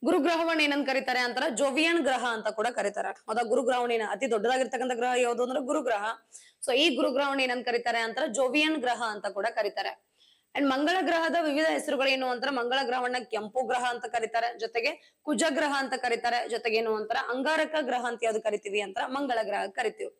ಗುರುಗ್ರಹವನ್ನ ಏನಂತ ಕರೀತಾರೆ ಅಂತಾರ ಜೋವಿಯನ್ ಗ್ರಹ ಅಂತ ಕೂಡ ಕರೀತಾರೆ ಹೌದಾ ಗುರುಗ್ರಹವನ್ನ ಅತಿ ದೊಡ್ಡದಾಗಿರ್ತಕ್ಕಂಥ ಗ್ರಹ ಯಾವುದು ಅಂದ್ರೆ ಗುರುಗ್ರಹ ಸೊ ಈ ಗುರುಗ್ರಹವನ್ನ ಏನಂತ ಕರೀತಾರೆ ಅಂತಾರ ಜೋವಿಯನ್ ಗ್ರಹ ಅಂತ ಕೂಡ ಕರೀತಾರೆ ಅಂಡ್ ಮಂಗಳ ಗ್ರಹದ ವಿವಿಧ ಹೆಸರುಗಳು ಏನು ಅಂತಾರೆ ಮಂಗಳ ಗ್ರಹವನ್ನ ಕೆಂಪು ಗ್ರಹ ಅಂತ ಕರೀತಾರೆ ಜೊತೆಗೆ ಕುಜ ಗ್ರಹ ಅಂತ ಕರೀತಾರೆ ಜೊತೆಗೆ ಏನು ಅಂತಾರ ಅಂಗಾರಕ ಗ್ರಹ ಅಂತ ಯಾವ್ದು ಕರಿತೀವಿ ಅಂತ ಮಂಗಳ ಗ್ರಹ ಕರಿತೀವಿ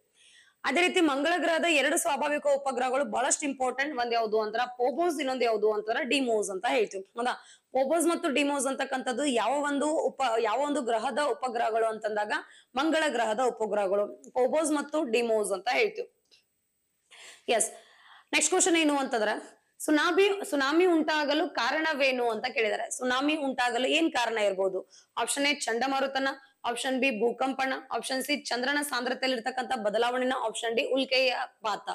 ಅದೇ ರೀತಿ ಮಂಗಳ ಗ್ರಹದ ಎರಡು ಸ್ವಾಭಾವಿಕ ಉಪಗ್ರಹಗಳು ಬಹಳಷ್ಟು ಇಂಪಾರ್ಟೆಂಟ್ ಒಂದ್ ಯಾವ್ದು ಅಂತಾರ ಪೋಬೋಸ್ ಇನ್ನೊಂದು ಯಾವ್ದು ಅಂತಾರ ಡಿಮೋಸ್ ಅಂತ ಹೇಳ್ತೀವಿ ಹೌದಾ ಪೋಬೋಸ್ ಮತ್ತು ಡಿಮೋಸ್ ಅಂತಕ್ಕಂಥದ್ದು ಯಾವ ಒಂದು ಉಪ ಯಾವ ಒಂದು ಗ್ರಹದ ಉಪಗ್ರಹಗಳು ಅಂತಂದಾಗ ಮಂಗಳ ಗ್ರಹದ ಉಪಗ್ರಹಗಳು ಪೋಬೋಸ್ ಮತ್ತು ಡಿಮೋಸ್ ಅಂತ ಹೇಳ್ತೀವಿ ಎಸ್ ನೆಕ್ಸ್ಟ್ ಕ್ವಶನ್ ಏನು ಅಂತಂದ್ರ ಸುನಾಮಿ ಸುನಾಮಿ ಉಂಟಾಗಲು ಕಾರಣವೇನು ಅಂತ ಕೇಳಿದ್ದಾರೆ ಸುನಾಮಿ ಉಂಟಾಗಲು ಏನ್ ಕಾರಣ ಇರ್ಬೋದು ಆಪ್ಷನ್ ಎ ಚಂಡಮಾರುತನ ಆಪ್ಷನ್ ಬಿ ಭೂಕಂಪನ ಆಪ್ಷನ್ ಸಿ ಚಂದ್ರನ ಸಾಂದ್ರತೆಯಲ್ಲಿ ಇರ್ತಕ್ಕಂತ ಬದಲಾವಣೆನ ಆಪ್ಷನ್ ಡಿ ಉಲ್ಕೆಯ ಪಾತ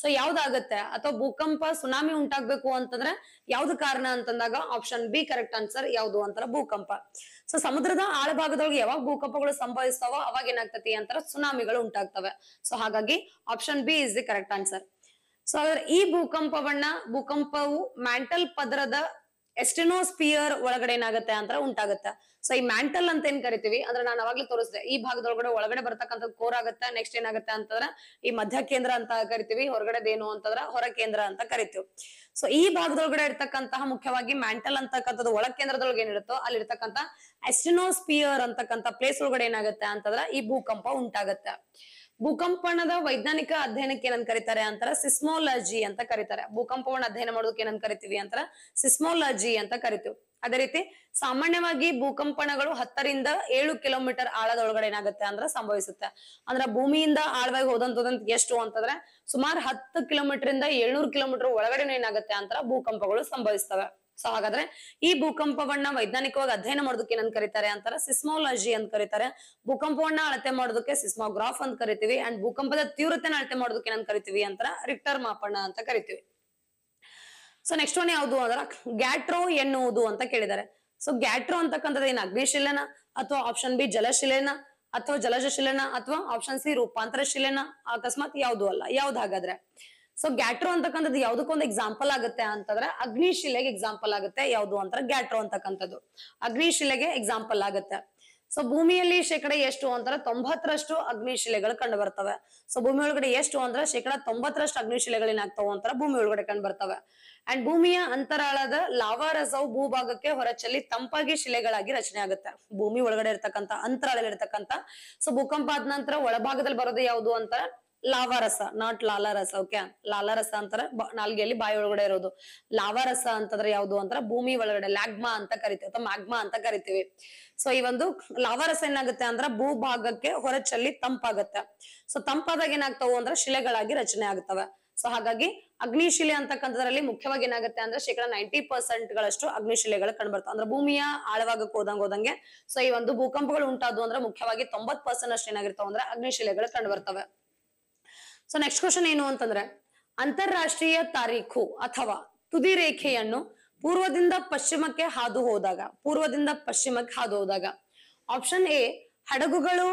ಸೊ ಯಾವ್ದಾಗತ್ತೆ ಅಥವಾ ಭೂಕಂಪ ಸುನಾಮಿ ಉಂಟಾಗ್ಬೇಕು ಅಂತಂದ್ರೆ ಯಾವ್ದು ಕಾರಣ ಅಂತಂದಾಗ ಆಪ್ಷನ್ ಬಿ ಕರೆಕ್ಟ್ ಆನ್ಸರ್ ಯಾವ್ದು ಅಂತಾರ ಭೂಕಂಪ ಸೊ ಸಮುದ್ರದ ಆಳಭಾಗದೊಳಗೆ ಯಾವಾಗ ಭೂಕಂಪಗಳು ಸಂಭವಿಸ್ತಾವೋ ಅವಾಗ ಏನಾಗ್ತತಿ ಅಂತಾರ ಸುನಾಮಿಗಳು ಉಂಟಾಗ್ತವೆ ಸೊ ಹಾಗಾಗಿ option B is the correct answer so ಹಾಗಾದ್ರೆ ಈ ಭೂಕಂಪವನ್ನ ಭೂಕಂಪವು ಮ್ಯಾಂಟಲ್ ಪದರದ ಎಸ್ಟೆನೋಸ್ಪಿಯರ್ ಒಳಗಡೆ ಏನಾಗತ್ತೆ ಅಂತ ಉಂಟಾಗತ್ತ ಸೊ ಈ ಮ್ಯಾಂಟಲ್ ಅಂತ ಏನ್ ಕರಿತೀವಿ ಅಂದ್ರೆ ನಾನು ಅವಾಗ್ಲೂ ತೋರಿಸಿದೆ ಈ ಭಾಗದೊಳಗಡೆ ಒಳಗಡೆ ಬರ್ತಕ್ಕಂಥದ್ದು ಕೋರ್ ಆಗುತ್ತೆ ನೆಕ್ಸ್ಟ್ ಏನಾಗುತ್ತೆ ಅಂತಂದ್ರೆ ಈ ಮಧ್ಯ ಕೇಂದ್ರ ಅಂತ ಕರಿತೀವಿ ಏನು ಅಂತಂದ್ರ ಹೊರ ಕೇಂದ್ರ ಅಂತ ಕರಿತೀವಿ ಸೊ ಈ ಭಾಗದೊಳಗಡೆ ಇರ್ತಕ್ಕಂತಹ ಮುಖ್ಯವಾಗಿ ಮ್ಯಾಂಟಲ್ ಅಂತಕ್ಕಂಥದ್ದು ಒಳ ಕೇಂದ್ರದೊಳಗೆ ಏನಿರುತ್ತೋ ಅಲ್ಲಿರ್ತಕ್ಕಂಥ ಎಸ್ಟಿನೋಸ್ಪಿಯರ್ ಅಂತಕ್ಕಂಥ ಪ್ಲೇಸ್ ಒಳಗಡೆ ಏನಾಗುತ್ತೆ ಅಂತಂದ್ರ ಈ ಭೂಕಂಪ ಉಂಟಾಗತ್ತೆ ಭೂಕಂಪನದ ವೈಜ್ಞಾನಿಕ ಅಧ್ಯಯನಕ್ಕೆ ಏನಂತ ಕರೀತಾರೆ ಅಂತಾರ ಸಿಸ್ಮೋಲಜಿ ಅಂತ ಕರೀತಾರೆ ಭೂಕಂಪವನ್ನು ಅಧ್ಯಯನ ಮಾಡೋದಕ್ಕೆ ಏನಂತ ಕರಿತೀವಿ ಅಂತಾರ ಸಿಸ್ಮೋಲಜಿ ಅಂತ ಕರಿತೀವಿ ಅದೇ ರೀತಿ ಸಾಮಾನ್ಯವಾಗಿ ಭೂಕಂಪನಗಳು ಹತ್ತರಿಂದ ಏಳು ಕಿಲೋಮೀಟರ್ ಆಳದೊಳಗಡೆ ಏನಾಗುತ್ತೆ ಅಂದ್ರೆ ಸಂಭವಿಸುತ್ತೆ ಅಂದ್ರೆ ಭೂಮಿಯಿಂದ ಆಳವಾಗಿ ಹೋದಂತದಂತ ಎಷ್ಟು ಅಂತಂದ್ರೆ ಸುಮಾರು ಹತ್ತು ಕಿಲೋಮೀಟರ್ ಇಂದ ಏಳ್ನೂರು ಕಿಲೋಮೀಟರ್ ಒಳಗಡೆ ಏನಾಗುತ್ತೆ ಅಂತ ಭೂಕಂಪಗಳು ಸಂಭವಿಸ್ತವೆ ಸೊ ಹಾಗಾದ್ರೆ ಈ ಭೂಕಂಪವನ್ನ ವೈಜ್ಞಾನಿಕವಾಗಿ ಅಧ್ಯಯನ ಮಾಡೋದಕ್ಕೆ ಏನಂತ ಕರೀತಾರೆ ಅಂತಾರೆ ಸಿಸ್ಮೋಲಜಿ ಅಂತ ಕರೀತಾರೆ ಭೂಕಂಪವನ್ನ ಅಳತೆ ಮಾಡೋದಕ್ಕೆ ಸಿಸ್ಮೋಗ್ರಾಫ್ ಅಂತ ಕರಿತೀವಿ ಅಂಡ್ ಭೂಕಂಪದ ತೀವ್ರತೆನ ಅಳತೆ ಮಾಡೋದಕ್ಕೆ ಏನಂತ ಕರಿತೀವಿ ಅಂತ ರಿಕ್ಟರ್ ಮಾಪಣ ಅಂತ ಕರಿತೀವಿ ಸೊ ನೆಕ್ಸ್ಟ್ ಒನ್ ಯಾವುದು ಅಂದ್ರೆ ಗ್ಯಾಟ್ರೋ ಎನ್ನುವುದು ಅಂತ ಕೇಳಿದ್ದಾರೆ ಸೊ ಗ್ಯಾಟ್ರೋ ಅಂತಕ್ಕಂಥದ್ದು ಏನು ಅಗ್ನಿಶಿಲೆನ ಅಥವಾ ಆಪ್ಷನ್ ಬಿ ಜಲಶಿಲೆನ ಅಥವಾ ಜಲಜ ಶಿಲೆನ ಅಥವಾ ಆಪ್ಷನ್ ಸಿ ರೂಪಾಂತರ ಶಿಲೆನ ಅಕಸ್ಮಾತ್ ಯಾವುದು ಅಲ್ಲ ಯಾವ್ದು ಹಾಗಾದ್ರೆ ಸೊ ಗ್ಯಾಟ್ರೋ ಅಂತಕ್ಕಂಥದ್ದು ಯಾವ್ದಕ್ಕೊಂದು ಎಕ್ಸಾಂಪಲ್ ಆಗುತ್ತೆ ಅಂತಂದ್ರೆ ಅಗ್ನಿಶಿಲೆಗೆ ಎಕ್ಸಾಂಪಲ್ ಆಗುತ್ತೆ ಯಾವ್ದು ಅಂತ ಗ್ಯಾಟ್ರೋ ಅಂತಕ್ಕಂಥದ್ದು ಅಗ್ನಿಶಿಲೆಗೆ ಎಕ್ಸಾಂಪಲ್ ಆಗುತ್ತೆ ಸೊ ಭೂಮಿಯಲ್ಲಿ ಶೇಕಡ ಎಷ್ಟು ಅಂದ್ರೆ ತೊಂಬತ್ತರಷ್ಟು ಅಗ್ನಿಶಿಲೆಗಳು ಕಂಡು ಬರ್ತವೆ ಸೊ ಭೂಮಿ ಒಳಗಡೆ ಎಷ್ಟು ಅಂದ್ರೆ ಶೇಕಡ ತೊಂಬತ್ತರಷ್ಟು ಏನಾಗ್ತಾವ ಅಂತಾರೆ ಭೂಮಿ ಒಳಗಡೆ ಕಂಡು ಬರ್ತವೆ ಅಂಡ್ ಭೂಮಿಯ ಅಂತರಾಳದ ಲಾವಾರಸವು ಭೂಭಾಗಕ್ಕೆ ಹೊರಚಲ್ಲಿ ತಂಪಾಗಿ ಶಿಲೆಗಳಾಗಿ ರಚನೆ ಆಗುತ್ತೆ ಭೂಮಿ ಒಳಗಡೆ ಇರ್ತಕ್ಕಂತ ಅಂತರಾಳಲ್ಲಿ ಇರ್ತಕ್ಕಂತ ಸೊ ಭೂಕಂಪ ಆದ ನಂತರ ಒಳಭಾಗದಲ್ಲಿ ಬರೋದು ಯಾವುದು ಅಂತ ಲಾವಾರಸ ನಾಟ್ ಲಾಲಾರಸ ಓಕೆ ಲಾಲಾರಸ ಅಂತಾರ ನಾಲ್ಗೆಯಲ್ಲಿ ಬಾಯಿ ಒಳಗಡೆ ಇರೋದು ಲಾವಾರಸ ಅಂತಂದ್ರೆ ಯಾವುದು ಅಂತ ಭೂಮಿ ಒಳಗಡೆ ಲ್ಯಾಗ್ಮಾ ಅಂತ ಕರಿತೀವಿ ಅಥವಾ ಮ್ಯಾಗ್ಮಾ ಅಂತ ಕರಿತೀವಿ ಸೊ ಈ ಒಂದು ಲಾವರಸ ಏನಾಗುತ್ತೆ ಅಂದ್ರೆ ಭೂಭಾಗಕ್ಕೆ ಹೊರಚಲ್ಲಿ ತಂಪಾಗತ್ತೆ ಸೊ ತಂಪಾದಾಗ ಏನಾಗ್ತಾವು ಅಂದ್ರೆ ಶಿಲೆಗಳಾಗಿ ರಚನೆ ಆಗ್ತವೆ ಸೊ ಹಾಗಾಗಿ ಅಗ್ನಿಶಿಲೆ ಅಂತಕ್ಕಂಥದ್ರಲ್ಲಿ ಮುಖ್ಯವಾಗಿ ಏನಾಗುತ್ತೆ ಅಂದ್ರೆ ಶೇಕಡ ನೈಂಟಿ ಪರ್ಸೆಂಟ್ ಗಳಷ್ಟು ಅಗ್ನಿಶಿಲೆಗಳು ಕಂಡುಬರ್ತವೆ ಅಂದ್ರೆ ಭೂಮಿಯ ಆಳವಾಗಕ್ಕೆ ಹೋದಂಗೆ ಹೋದಂಗೆ ಸೊ ಈ ಒಂದು ಭೂಕಂಪಗಳು ಉಂಟಾದವು ಅಂದ್ರೆ ಮುಖ್ಯವಾಗಿ ತೊಂಬತ್ ಪರ್ಸೆಂಟ್ ಅಷ್ಟು ಏನಾಗಿರ್ತಾವ ಅಂದ್ರೆ ಅಗ್ನಿಶಿಲೆಗಳು ಕಂಡುಬರ್ತವೆ ಸೊ ನೆಕ್ಸ್ಟ್ ಕ್ವಶನ್ ಏನು ಅಂತಂದ್ರೆ ಅಂತಾರಾಷ್ಟ್ರೀಯ ತಾರೀಖು ಅಥವಾ ತುದಿ ರೇಖೆಯನ್ನು ಪೂರ್ವದಿಂದ ಪಶ್ಚಿಮಕ್ಕೆ ಹಾದು ಹೋದಾಗ ಪೂರ್ವದಿಂದ ಪಶ್ಚಿಮಕ್ಕೆ ಹಾದು ಹೋದಾಗ ಆಪ್ಷನ್ ಎ ಹಡಗುಗಳು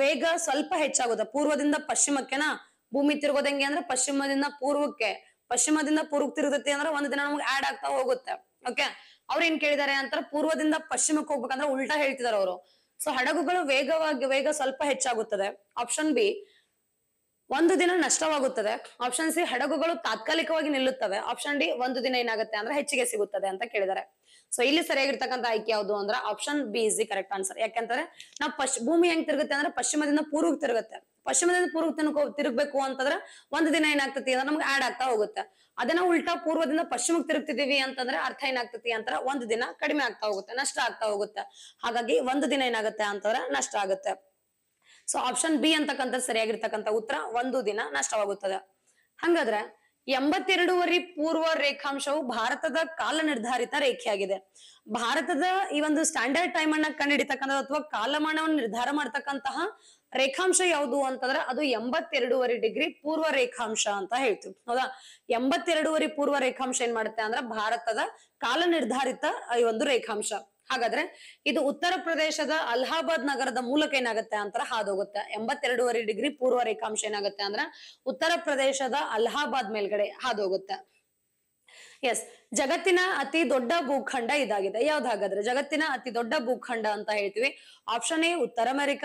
ವೇಗ ಸ್ವಲ್ಪ ಹೆಚ್ಚಾಗುತ್ತೆ ಪೂರ್ವದಿಂದ ಪಶ್ಚಿಮಕ್ಕೆನಾ ಭೂಮಿ ತಿರುಗೋದಂಗೆ ಅಂದ್ರೆ ಪಶ್ಚಿಮದಿಂದ ಪೂರ್ವಕ್ಕೆ ಪಶ್ಚಿಮದಿಂದ ಪೂರ್ವಕ್ ತಿರುಗುತ್ತೆ ಅಂದ್ರೆ ಒಂದ್ ದಿನ ನಮ್ಗೆ ಆಡ್ ಆಗ್ತಾ ಹೋಗುತ್ತೆ ಓಕೆ ಅವ್ರು ಏನ್ ಕೇಳಿದಾರೆ ಅಂತ ಪೂರ್ವದಿಂದ ಪಶ್ಚಿಮಕ್ಕೆ ಹೋಗ್ಬೇಕಂದ್ರೆ ಉಲ್ಟಾ ಹೇಳ್ತಿದಾರೆ ಅವರು ಸೊ ಹಡಗುಗಳು ವೇಗವಾಗಿ ವೇಗ ಸ್ವಲ್ಪ ಹೆಚ್ಚಾಗುತ್ತದೆ ಆಪ್ಷನ್ ಬಿ ಒಂದು ದಿನ ನಷ್ಟವಾಗುತ್ತದೆ ಆಪ್ಷನ್ ಸಿ ಹಡಗುಗಳು ತಾತ್ಕಾಲಿಕವಾಗಿ ನಿಲ್ಲುತ್ತವೆ ಆಪ್ಷನ್ ಡಿ ಒಂದು ದಿನ ಏನಾಗುತ್ತೆ ಅಂದ್ರೆ ಹೆಚ್ಚಿಗೆ ಸಿಗುತ್ತದೆ ಅಂತ ಕೇಳಿದ್ದಾರೆ ಸೊ ಇಲ್ಲಿ ಸರಿಯಾಗಿರ್ತಕ್ಕಂಥ ಆಯ್ಕೆ ಯಾವುದು ಅಂದ್ರೆ option B is the correct answer ಯಾಕೆಂದ್ರೆ ನಾವು ಪಶ್ ಭೂಮಿ ಹೆಂಗ್ ತಿರುಗುತ್ತೆ ಅಂದ್ರೆ ಪಶ್ಚಿಮದಿಂದ ಪೂರ್ವಕ್ಕೆ ತಿರುಗುತ್ತೆ ಪಶ್ಚಿಮದಿಂದ ಪೂರ್ವ ತನಕ ತಿರುಗ್ಬೇಕು ಅಂತಂದ್ರೆ ಒಂದು ದಿನ ಏನಾಗ್ತತಿ ಅಂದ್ರೆ ನಮ್ಗೆ ಆಡ್ ಆಗ್ತಾ ಹೋಗುತ್ತೆ ಅದನ್ನ ಉಲ್ಟಾ ಪೂರ್ವದಿಂದ ಪಶ್ಚಿಮಕ್ಕೆ ತಿರುಗ್ತಿದೀವಿ ಅಂತಂದ್ರೆ ಅರ್ಥ ಏನಾಗ್ತತಿ ಅಂತ ಒಂದು ದಿನ ಕಡಿಮೆ ಆಗ್ತಾ ಹೋಗುತ್ತೆ ನಷ್ಟ ಆಗ್ತಾ ಹೋಗುತ್ತೆ ಹಾಗಾಗಿ ಒಂದು ದಿನ ಏನಾಗುತ್ತೆ ಅಂತಂದ್ರೆ ನಷ್ಟ ಆಗುತ್ತೆ ಸೊ ಆಪ್ಷನ್ ಬಿ ಅಂತಕ್ಕಂಥ ಸರಿಯಾಗಿರ್ತಕ್ಕಂಥ ಉತ್ತರ ಒಂದು ದಿನ ನಷ್ಟವಾಗುತ್ತದೆ ಹಂಗಾದ್ರೆ ಎಂಬತ್ತೆರಡೂವರೆ ಪೂರ್ವ ರೇಖಾಂಶವು ಭಾರತದ ಕಾಲ ನಿರ್ಧಾರಿತ ರೇಖೆಯಾಗಿದೆ ಭಾರತದ ಈ ಒಂದು ಸ್ಟ್ಯಾಂಡರ್ಡ್ ಟೈಮ್ ಅನ್ನ ಕಂಡುಹಿಡಿತಕ್ಕಂಥ ಅಥವಾ ಕಾಲಮಾನವನ್ನು ನಿರ್ಧಾರ ಮಾಡ್ತಕ್ಕಂತಹ ರೇಖಾಂಶ ಯಾವುದು ಅಂತಂದ್ರೆ ಅದು ಎಂಬತ್ತೆರಡೂವರೆ ಡಿಗ್ರಿ ಪೂರ್ವ ರೇಖಾಂಶ ಅಂತ ಹೇಳ್ತೀವಿ ಹೌದಾ ಎಂಬತ್ತೆರಡೂವರೆ ಪೂರ್ವ ರೇಖಾಂಶ ಏನ್ ಮಾಡುತ್ತೆ ಅಂದ್ರೆ ಭಾರತದ ಕಾಲ ನಿರ್ಧಾರಿತ ಈ ಒಂದು ರೇಖಾಂಶ ಹಾಗಾದ್ರೆ ಇದು ಉತ್ತರ ಪ್ರದೇಶದ ಅಲಹಾಬಾದ್ ನಗರದ ಮೂಲಕ ಏನಾಗುತ್ತೆ ಅಂತರ ಹಾದೋಗುತ್ತೆ ಎಂಬತ್ತೆರಡೂವರೆ ಡಿಗ್ರಿ ಪೂರ್ವ ರೇಖಾಂಶ ಏನಾಗುತ್ತೆ ಅಂದ್ರ ಉತ್ತರ ಪ್ರದೇಶದ ಅಲಹಾಬಾದ್ ಮೇಲ್ಗಡೆ ಹಾದೋಗುತ್ತೆ ಎಸ್ ಜಗತ್ತಿನ ಅತಿ ದೊಡ್ಡ ಭೂಖಂಡ ಇದಾಗಿದೆ ಹಾಗಾದ್ರೆ ಜಗತ್ತಿನ ಅತಿ ದೊಡ್ಡ ಭೂಖಂಡ ಅಂತ ಹೇಳ್ತೀವಿ ಆಪ್ಷನ್ ಎ ಉತ್ತರ ಅಮೆರಿಕ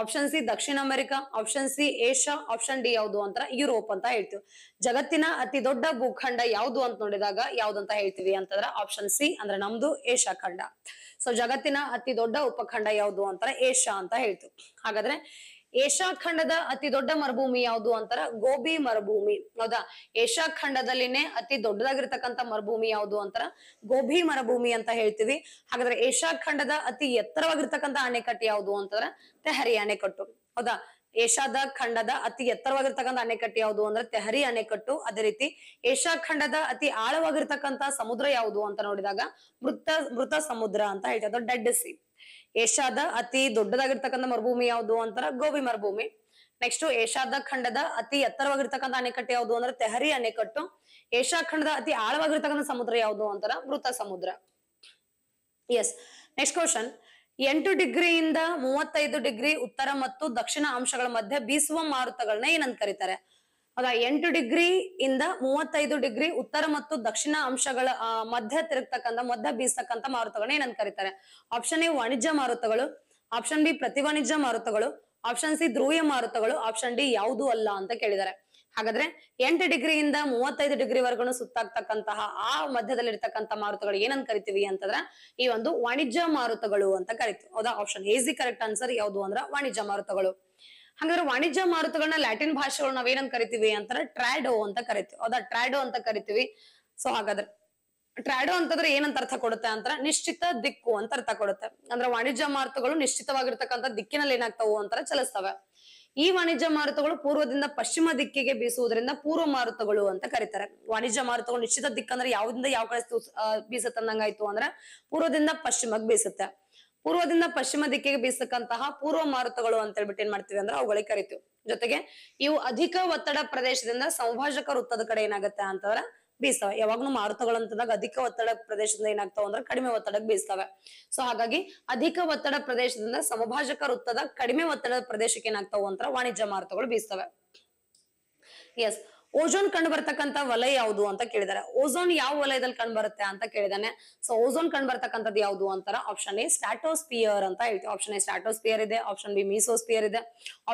ಆಪ್ಷನ್ ಸಿ ದಕ್ಷಿಣ America option C Asia option D ಯಾವುದು ಅಂತ ಯುರೋಪ್ ಅಂತ ಹೇಳ್ತೀವಿ ಜಗತ್ತಿನ ಅತಿ ದೊಡ್ಡ ಭೂಖಂಡ ಯಾವುದು ಅಂತ ನೋಡಿದಾಗ ಯಾವ್ದು ಅಂತ ಹೇಳ್ತೀವಿ ಅಂತಂದ್ರೆ ಆಪ್ಷನ್ ಸಿ ಅಂದ್ರೆ ನಮ್ದು ಏಷ್ಯಾ ಖಂಡ ಸೊ ಜಗತ್ತಿನ ಅತಿ ದೊಡ್ಡ ಉಪಖಂಡ ಯಾವುದು ಅಂತಾರೆ ಏಷ್ಯಾ ಅಂತ ಹೇಳ್ತೀವಿ ಹಾಗಾದ್ರೆ ಏಷ್ಯಾ ಖಂಡದ ಅತಿ ದೊಡ್ಡ ಮರುಭೂಮಿ ಯಾವುದು ಅಂತಾರ ಗೋಬಿ ಮರುಭೂಮಿ ಹೌದಾ ಏಷ್ಯಾ ಖಂಡದಲ್ಲಿನೇ ಅತಿ ದೊಡ್ಡದಾಗಿರ್ತಕ್ಕಂತ ಮರುಭೂಮಿ ಯಾವುದು ಅಂತಾರ ಗೋಬಿ ಮರುಭೂಮಿ ಅಂತ ಹೇಳ್ತೀವಿ ಹಾಗಾದ್ರೆ ಏಷ್ಯಾ ಖಂಡದ ಅತಿ ಎತ್ತರವಾಗಿರ್ತಕ್ಕಂಥ ಅಣೆಕಟ್ಟು ಯಾವುದು ಅಂತಂದ್ರೆ ತೆಹರಿ ಅಣೆಕಟ್ಟು ಹೌದಾ ಏಷ್ಯಾದ ಖಂಡದ ಅತಿ ಎತ್ತರವಾಗಿರ್ತಕ್ಕಂಥ ಅಣೆಕಟ್ಟು ಯಾವುದು ಅಂದ್ರೆ ತೆಹರಿ ಅಣೆಕಟ್ಟು ಅದೇ ರೀತಿ ಏಷ್ಯಾ ಖಂಡದ ಅತಿ ಆಳವಾಗಿರ್ತಕ್ಕಂಥ ಸಮುದ್ರ ಯಾವುದು ಅಂತ ನೋಡಿದಾಗ ಮೃತ ಮೃತ ಸಮುದ್ರ ಅಂತ ಹೇಳ್ತಾರೆ ಡೆಡ್ ಸಿ ಏಷ್ಯಾದ ಅತಿ ದೊಡ್ಡದಾಗಿರ್ತಕ್ಕಂಥ ಮರುಭೂಮಿ ಯಾವುದು ಅಂತಾರ ಗೋಬಿ ಮರುಭೂಮಿ ನೆಕ್ಸ್ಟ್ ಏಷ್ಯಾದ ಖಂಡದ ಅತಿ ಎತ್ತರವಾಗಿರ್ತಕ್ಕಂಥ ಅಣೆಕಟ್ಟು ಯಾವುದು ಅಂದ್ರೆ ತೆಹರಿ ಅಣೆಕಟ್ಟು ಏಷ್ಯಾ ಖಂಡದ ಅತಿ ಆಳವಾಗಿರ್ತಕ್ಕಂಥ ಸಮುದ್ರ ಯಾವುದು ಅಂತಾರ ಮೃತ ಸಮುದ್ರ ಎಸ್ ನೆಕ್ಸ್ಟ್ ಕ್ವಶನ್ ಎಂಟು ಡಿಗ್ರಿಯಿಂದ ಮೂವತ್ತೈದು ಡಿಗ್ರಿ ಉತ್ತರ ಮತ್ತು ದಕ್ಷಿಣ ಅಂಶಗಳ ಮಧ್ಯೆ ಬೀಸುವ ಮಾರುತಗಳನ್ನ ಏನಂತ ಕರೀತಾರೆ ಅದ ಎಂಟು ಡಿಗ್ರಿ ಇಂದ ಮೂವತ್ತೈದು ಡಿಗ್ರಿ ಉತ್ತರ ಮತ್ತು ದಕ್ಷಿಣ ಅಂಶಗಳ ಮಧ್ಯ ತಿರುಗ್ತಕ್ಕಂಥ ಮಧ್ಯ ಬೀಸತಕ್ಕಂಥ ಮಾರುತಗಳನ್ನ ಏನಂತ ಕರೀತಾರೆ ಆಪ್ಷನ್ ಎ ವಾಣಿಜ್ಯ ಮಾರುತಗಳು ಆಪ್ಷನ್ ಬಿ ಪ್ರತಿ ವಾಣಿಜ್ಯ ಮಾರುತಗಳು ಆಪ್ಷನ್ ಸಿ ಧ್ರುವ ಮಾರುತಗಳು ಆಪ್ಷನ್ ಡಿ ಯಾವುದು ಅಲ್ಲ ಅಂತ ಕೇಳಿದ್ದಾರೆ ಹಾಗಾದ್ರೆ ಎಂಟು ಡಿಗ್ರಿಯಿಂದ ಮೂವತ್ತೈದು ಡಿಗ್ರಿ ವರ್ಗನು ಸುತ್ತಾಗ್ತಕ್ಕಂತಹ ಆ ಮಧ್ಯದಲ್ಲಿ ಇರ್ತಕ್ಕಂಥ ಮಾರುತಗಳು ಏನಂತ ಕರಿತೀವಿ ಅಂತಂದ್ರೆ ಈ ಒಂದು ವಾಣಿಜ್ಯ ಮಾರುತಗಳು ಅಂತ ಕರಿತೀವಿ ಹೌದಾ ಆಪ್ಷನ್ ಈಸಿ ಕರೆಕ್ಟ್ ಆನ್ಸರ್ ಯಾವುದು ಅಂದ್ರ ವಾಣಿಜ್ಯ ಮಾರುತಗಳು ಹಾಗಾದ್ರೆ ವಾಣಿಜ್ಯ ಮಾರುತಗಳನ್ನ ಲ್ಯಾಟಿನ್ ಭಾಷೆಗಳು ನಾವ್ ಏನಂತ ಕರಿತೀವಿ ಅಂತಂದ್ರ ಟ್ರಾಡೋ ಅಂತ ಕರಿತೀವಿ ಹೌದಾ ಟ್ರಾಡೋ ಅಂತ ಕರಿತೀವಿ ಸೊ ಹಾಗಾದ್ರೆ ಟ್ರಾಡೋ ಅಂತಂದ್ರೆ ಏನಂತ ಅರ್ಥ ಕೊಡುತ್ತೆ ಅಂತ ನಿಶ್ಚಿತ ದಿಕ್ಕು ಅಂತ ಅರ್ಥ ಕೊಡುತ್ತೆ ಅಂದ್ರೆ ವಾಣಿಜ್ಯ ಮಾರುತಗಳು ನಿಶ್ಚಿತವಾಗಿರ್ತಕ್ಕಂಥ ದಿಕ್ಕಿನಲ್ಲಿ ಏನಾಗ್ತಾವು ಅಂತಾರೆ ಚಲಿಸ್ತವೆ ಈ ವಾಣಿಜ್ಯ ಮಾರುತಗಳು ಪೂರ್ವದಿಂದ ಪಶ್ಚಿಮ ದಿಕ್ಕಿಗೆ ಬೀಸುವುದರಿಂದ ಪೂರ್ವ ಮಾರುತಗಳು ಅಂತ ಕರೀತಾರೆ ವಾಣಿಜ್ಯ ಮಾರುತಗಳು ನಿಶ್ಚಿತ ದಿಕ್ಕಂದ್ರೆ ಯಾವ್ದಿಂದ ಯಾವ ಕಡೆ ಬೀಸತ್ತಂದಂಗಾಯ್ತು ಅಂದ್ರೆ ಪೂರ್ವದಿಂದ ಪಶ್ಚಿಮಕ್ಕೆ ಬೀಸುತ್ತೆ ಪೂರ್ವದಿಂದ ಪಶ್ಚಿಮ ದಿಕ್ಕಿಗೆ ಬೀಸಕ್ಕಂತಹ ಪೂರ್ವ ಮಾರುತಗಳು ಅಂತ ಹೇಳ್ಬಿಟ್ಟು ಏನ್ ಮಾಡ್ತೀವಿ ಅಂದ್ರೆ ಅವುಗಳಿಗೆ ಕರಿತೀವಿ ಜೊತೆಗೆ ಇವು ಅಧಿಕ ಒತ್ತಡ ಪ್ರದೇಶದಿಂದ ಸಂಭಾಷಕ ವೃತ್ತದ ಕಡೆ ಏನಾಗುತ್ತೆ ಅಂತಂದ್ರೆ ಬೀಸ್ತಾವೆ ಯಾವಾಗ್ನು ಮಾರುತಗಳಂತಂದಾಗ ಅಧಿಕ ಒತ್ತಡ ಪ್ರದೇಶದಿಂದ ಏನಾಗ್ತಾವ ಅಂದ್ರೆ ಕಡಿಮೆ ಒತ್ತಡಕ್ಕೆ ಬೀಸ್ತವೆ ಸೊ ಹಾಗಾಗಿ ಅಧಿಕ ಒತ್ತಡ ಪ್ರದೇಶದಿಂದ ಸಮಭಾಜಕ ವೃತ್ತದ ಕಡಿಮೆ ಒತ್ತಡದ ಪ್ರದೇಶಕ್ಕೆ ಏನಾಗ್ತಾವ ಅಂತ ವಾಣಿಜ್ಯ ಮಾರುತಗಳು ಬೀಸ್ತವೆ ಎಸ್ ಓಝೋನ್ ಕಂಡು ಬರ್ತಕ್ಕಂಥ ವಲಯ ಯಾವುದು ಅಂತ ಕೇಳಿದಾರೆ ಓಜೋನ್ ಯಾವ ವಲಯದಲ್ಲಿ ಕಂಡು ಬರುತ್ತೆ ಅಂತ ಕೇಳಿದಾನೆ ಸೊ ಓಝೋನ್ ಕಂಡು ಬರ್ತಕ್ಕಂಥದ್ದು ಯಾವುದು ಅಂತಾರ ಆಪ್ಷನ್ ಎ ಸ್ಟಾಟೋಸ್ಪಿಯರ್ ಅಂತ ಹೇಳ್ತೀವಿ ಆಪ್ಷನ್ ಎ ಸ್ಟಾಟೋಸ್ಪಿಯರ್ ಇದೆ ಆಪ್ಷನ್ ಬಿ ಮೀಸೋಸ್ಪಿಯರ್ ಇದೆ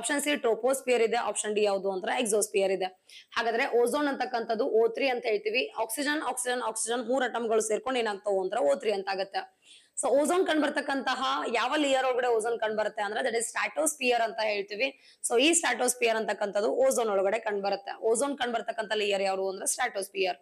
ಆಪ್ಷನ್ ಸಿ ಟ್ರೋಪೋಸ್ಪಿಯರ್ ಇದೆ ಆಪ್ಷನ್ ಡಿ ಯಾವುದು ಅಂತ ಎಕ್ಸೋಸ್ಪಿಯರ್ ಇದೆ ಹಾಗಾದ್ರೆ ಓಜೋನ್ ಅಂತಕ್ಕಂಥದ್ದು ಓ ಅಂತ ಹೇಳ್ತೀವಿ ಆಕ್ಸಿಜನ್ ಆಕ್ಸಿಜನ್ ಆಕ್ಸಿಜನ್ ಮೂರು ಅಟಮ್ಗಳು ಸೇರ್ಕೊಂಡು ಏನಾಗ್ತಾವು ಅಂತಾರ ಓ ಅಂತ ಆಗುತ್ತೆ ಸೊ ಓಝೋನ್ ಕಂಡು ಬರ್ತಕ್ಕಂತಹ ಯಾವ ಲೇಯರ್ ಒಳಗಡೆ ಓಝೋನ್ ಕಂಡು ಬರುತ್ತೆ ಅಂದ್ರೆ ದಟ್ ಇಸ್ ಸ್ಟಾಟೋಸ್ಪಿಯರ್ ಅಂತ ಹೇಳ್ತೀವಿ ಸೊ ಈ ಸ್ಟಾಟೋಸ್ಪಿಯರ್ ಅಂತಕ್ಕಂಥದ್ದು ಓಝೋನ್ ಒಳಗಡೆ ಕಂಡು ಬರುತ್ತೆ ಓಝೋನ್ ಕಂಡು ಬರ್ತಕ್ಕಂಥ ಲೇಯರ್ ಯಾರು ಅಂದ್ರೆ ಸ್ಟಾಟೋಸ್ಪಿಯರ್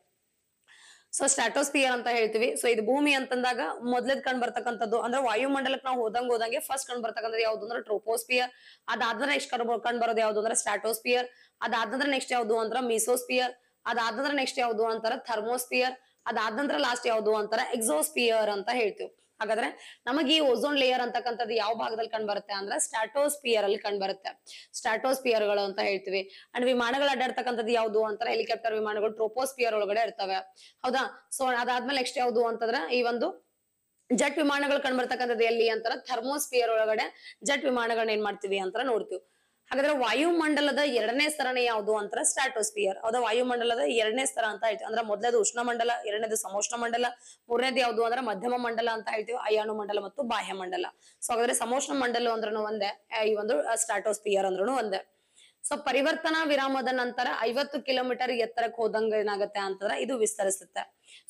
ಸೊ ಸ್ಟಾಟೋಸ್ಪಿಯರ್ ಅಂತ ಹೇಳ್ತೀವಿ ಸೊ ಇದು ಭೂಮಿ ಅಂತಂದಾಗ ಮೊದ್ಲದ್ ಕಂಡು ಬರ್ತಕ್ಕಂಥದ್ದು ಅಂದ್ರೆ ವಾಯುಮಂಡಲಕ್ಕೆ ನಾವು ಹೋದಂಗ್ ಹೋದಂಗೆ ಫಸ್ಟ್ ಕಂಡು ಬರ್ತಕ್ಕಂಥದ್ದು ಯಾವ್ದು ಅಂದ್ರೆ ಟ್ರೋಪೋಸ್ಪಿಯರ್ ಅದಾದ್ರೆ ನೆಕ್ಸ್ಟ್ ಕಂಡು ಬರೋದು ಯಾವ್ದು ಅಂದ್ರೆ ಸ್ಟಾಟೋಸ್ಪಿಯರ್ ಅದಾದ್ರೆ ನೆಕ್ಸ್ಟ್ ಯಾವ್ದು ಅಂದ್ರೆ ಮಿಸೋಸ್ಪಿಯರ್ ಅದಾದ್ರೆ ನೆಕ್ಸ್ಟ್ ಯಾವ್ದು ಅಂತಾರ ಥರ್ಮೋಸ್ಪಿಯರ್ ಅದಾದಂತ್ರ ಲಾಸ್ಟ್ ಯಾವ್ದು ಅಂತಾರ ಎಕ್ಸೋಸ್ಪಿಯರ್ ಅಂತ ಹೇಳ್ತೀವಿ ಹಾಗಾದ್ರೆ ನಮಗೆ ಈ ಓಝೋನ್ ಲೇಯರ್ ಅಂತಕ್ಕಂಥದ್ದು ಯಾವ ಭಾಗದಲ್ಲಿ ಕಂಡು ಬರುತ್ತೆ ಅಂದ್ರೆ ಸ್ಟಾಟೋಸ್ಪಿಯರ್ ಅಲ್ಲಿ ಕಂಡು ಬರುತ್ತೆ ಸ್ಟಾಟೋಸ್ಪಿಯರ್ ಗಳು ಅಂತ ಹೇಳ್ತೀವಿ ಅಂಡ್ ವಿಮಾನಗಳು ಅಡ್ಡಾಡ್ತಕ್ಕಂಥದ್ದು ಯಾವ್ದು ಅಂತ ಹೆಲಿಕಾಪ್ಟರ್ ವಿಮಾನಗಳು ಟ್ರೋಪೋಸ್ಪಿಯರ್ ಒಳಗಡೆ ಇರ್ತವೆ ಹೌದಾ ಸೊ ಅದಾದ್ಮೇಲೆ ನೆಕ್ಸ್ಟ್ ಯಾವ್ದು ಅಂತಂದ್ರೆ ಈ ಒಂದು ಜಟ್ ವಿಮಾನಗಳು ಕಂಡು ಬರ್ತಕ್ಕಂಥದ್ದು ಎಲ್ಲಿ ಅಂತಾರೆ ಥರ್ಮೋಸ್ಪಿಯರ್ ಒಳಗಡೆ ಜಟ್ ವಿಮಾನಗಳನ್ನ ಏನ್ ಮಾಡ್ತೀವಿ ಅಂತ ನೋಡ್ತೀವಿ ಹಾಗಾದ್ರೆ ವಾಯುಮಂಡಲದ ಎರಡನೇ ಸ್ತರಣೆ ಯಾವುದು ಅಂತಾರೆ ಸ್ಟ್ಯಾಟೋಸ್ಪಿಯರ್ ಅದ ವಾಯುಮಂಡಲದ ಎರಡನೇ ಸ್ತರ ಅಂತ ಹೇಳ್ತೀವಿ ಅಂದ್ರೆ ಉಷ್ಣ ಉಷ್ಣಮಂಡಲ ಎರಡನೇದು ಸಮೋಷ್ಣ ಮಂಡಲ ಮೂರನೇದು ಯಾವುದು ಅಂದ್ರೆ ಮಧ್ಯಮ ಮಂಡಲ ಅಂತ ಹೇಳ್ತೀವಿ ಅಯಾನು ಮಂಡಲ ಮತ್ತು ಬಾಹ್ಯ ಮಂಡಲ ಸೊ ಹಾಗಾದ್ರೆ ಸಮೋಷ್ಣ ಮಂಡಲ ಅಂದ್ರೂ ಒಂದೇ ಈ ಒಂದು ಸ್ಟ್ಯಾಟೋಸ್ಪಿಯರ್ ಅಂದ್ರೂ ಒಂದೇ ಸೊ ಪರಿವರ್ತನಾ ವಿರಾಮದ ನಂತರ ಐವತ್ತು ಕಿಲೋಮೀಟರ್ ಎತ್ತರಕ್ಕೆ ಹೋದಂಗ ಏನಾಗುತ್ತೆ ಅಂತಂದ್ರೆ ಇದು ವಿಸ್ತರಿಸುತ್ತೆ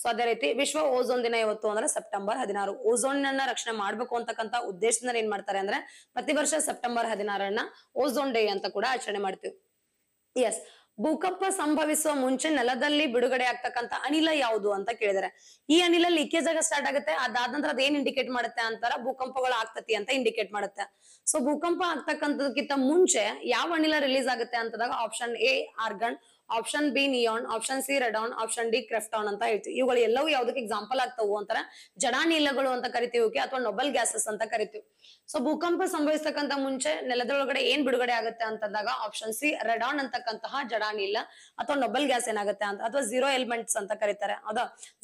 ಸೊ ಅದೇ ರೀತಿ ವಿಶ್ವ ಓಝೋನ್ ದಿನ ಇವತ್ತು ಅಂದ್ರೆ ಸೆಪ್ಟೆಂಬರ್ ಹದಿನಾರು ಓಝೋನ್ ಅನ್ನ ರಕ್ಷಣೆ ಮಾಡ್ಬೇಕು ಅಂತಕ್ಕಂತ ಉದ್ದೇಶದಿಂದ ಏನ್ ಮಾಡ್ತಾರೆ ಅಂದ್ರೆ ಪ್ರತಿ ವರ್ಷ ಸೆಪ್ಟೆಂಬರ್ ಹದಿನಾರನ್ನ ಓಝೋನ್ ಡೇ ಅಂತ ಕೂಡ ಆಚರಣೆ ಮಾಡ್ತೀವಿ ಎಸ್ ಭೂಕಂಪ ಸಂಭವಿಸುವ ಮುಂಚೆ ನೆಲದಲ್ಲಿ ಬಿಡುಗಡೆ ಆಗ್ತಕ್ಕಂತ ಅನಿಲ ಯಾವುದು ಅಂತ ಕೇಳಿದಾರೆ ಈ ಅನಿಲ ಲೀಕೇಜ್ ಆಗ ಸ್ಟಾರ್ಟ್ ಆಗುತ್ತೆ ಅದಾದ ನಂತರ ಅದೇನ್ ಇಂಡಿಕೇಟ್ ಮಾಡುತ್ತೆ ಅಂತಾರ ಭೂಕಂಪಗಳು ಆಗ್ತತಿ ಅಂತ ಇಂಡಿಕೇಟ್ ಮಾಡುತ್ತೆ ಸೊ ಭೂಕಂಪ ಆಗ್ತಕ್ಕಂಥದಕ್ಕಿಂತ ಮುಂಚೆ ಯಾವ ಅನಿಲ ರಿಲೀಸ್ ಆಗುತ್ತೆ ಅಂತದಾಗ option A argon option B neon option C radon option D krypton ಅಂತ ಹೇಳ್ತೀವಿ ಇವುಗಳು ಎಲ್ಲವೂ ಯಾವ್ದಕ್ಕೆ ಎಕ್ಸಾಂಪಲ್ ಆಗ್ತಾವು ಅಂತಾರೆ ಜಡಾನೀಲಗಳು ಅಂತ ಕರಿತೀವಿ ಅಥವಾ ನೊಬೆಲ್ ಗ್ಯಾಸಸ್ ಅಂತ ಕರಿತೀವಿ ಸೊ ಭೂಕಂಪ ಸಂಭವಿಸತಕ್ಕಂತ ಮುಂಚೆ ನೆಲದೊಳಗಡೆ ಏನ್ ಬಿಡುಗಡೆ ಆಗುತ್ತೆ ಅಂತಂದಾಗ ಆಪ್ಷನ್ ಸಿ ರೆಡಾನ್ ಅಂತಕ್ಕಂತಹ ಜಡಾನಿಲ ಅಥವಾ ನೊಬೆಲ್ ಗ್ಯಾಸ್ ಏನಾಗುತ್ತೆ ಅಂತ ಅಥವಾ ಜೀರೋ ಎಲಿಮೆಂಟ್ಸ್ ಅಂತ ಕರೀತಾರೆ ಅದ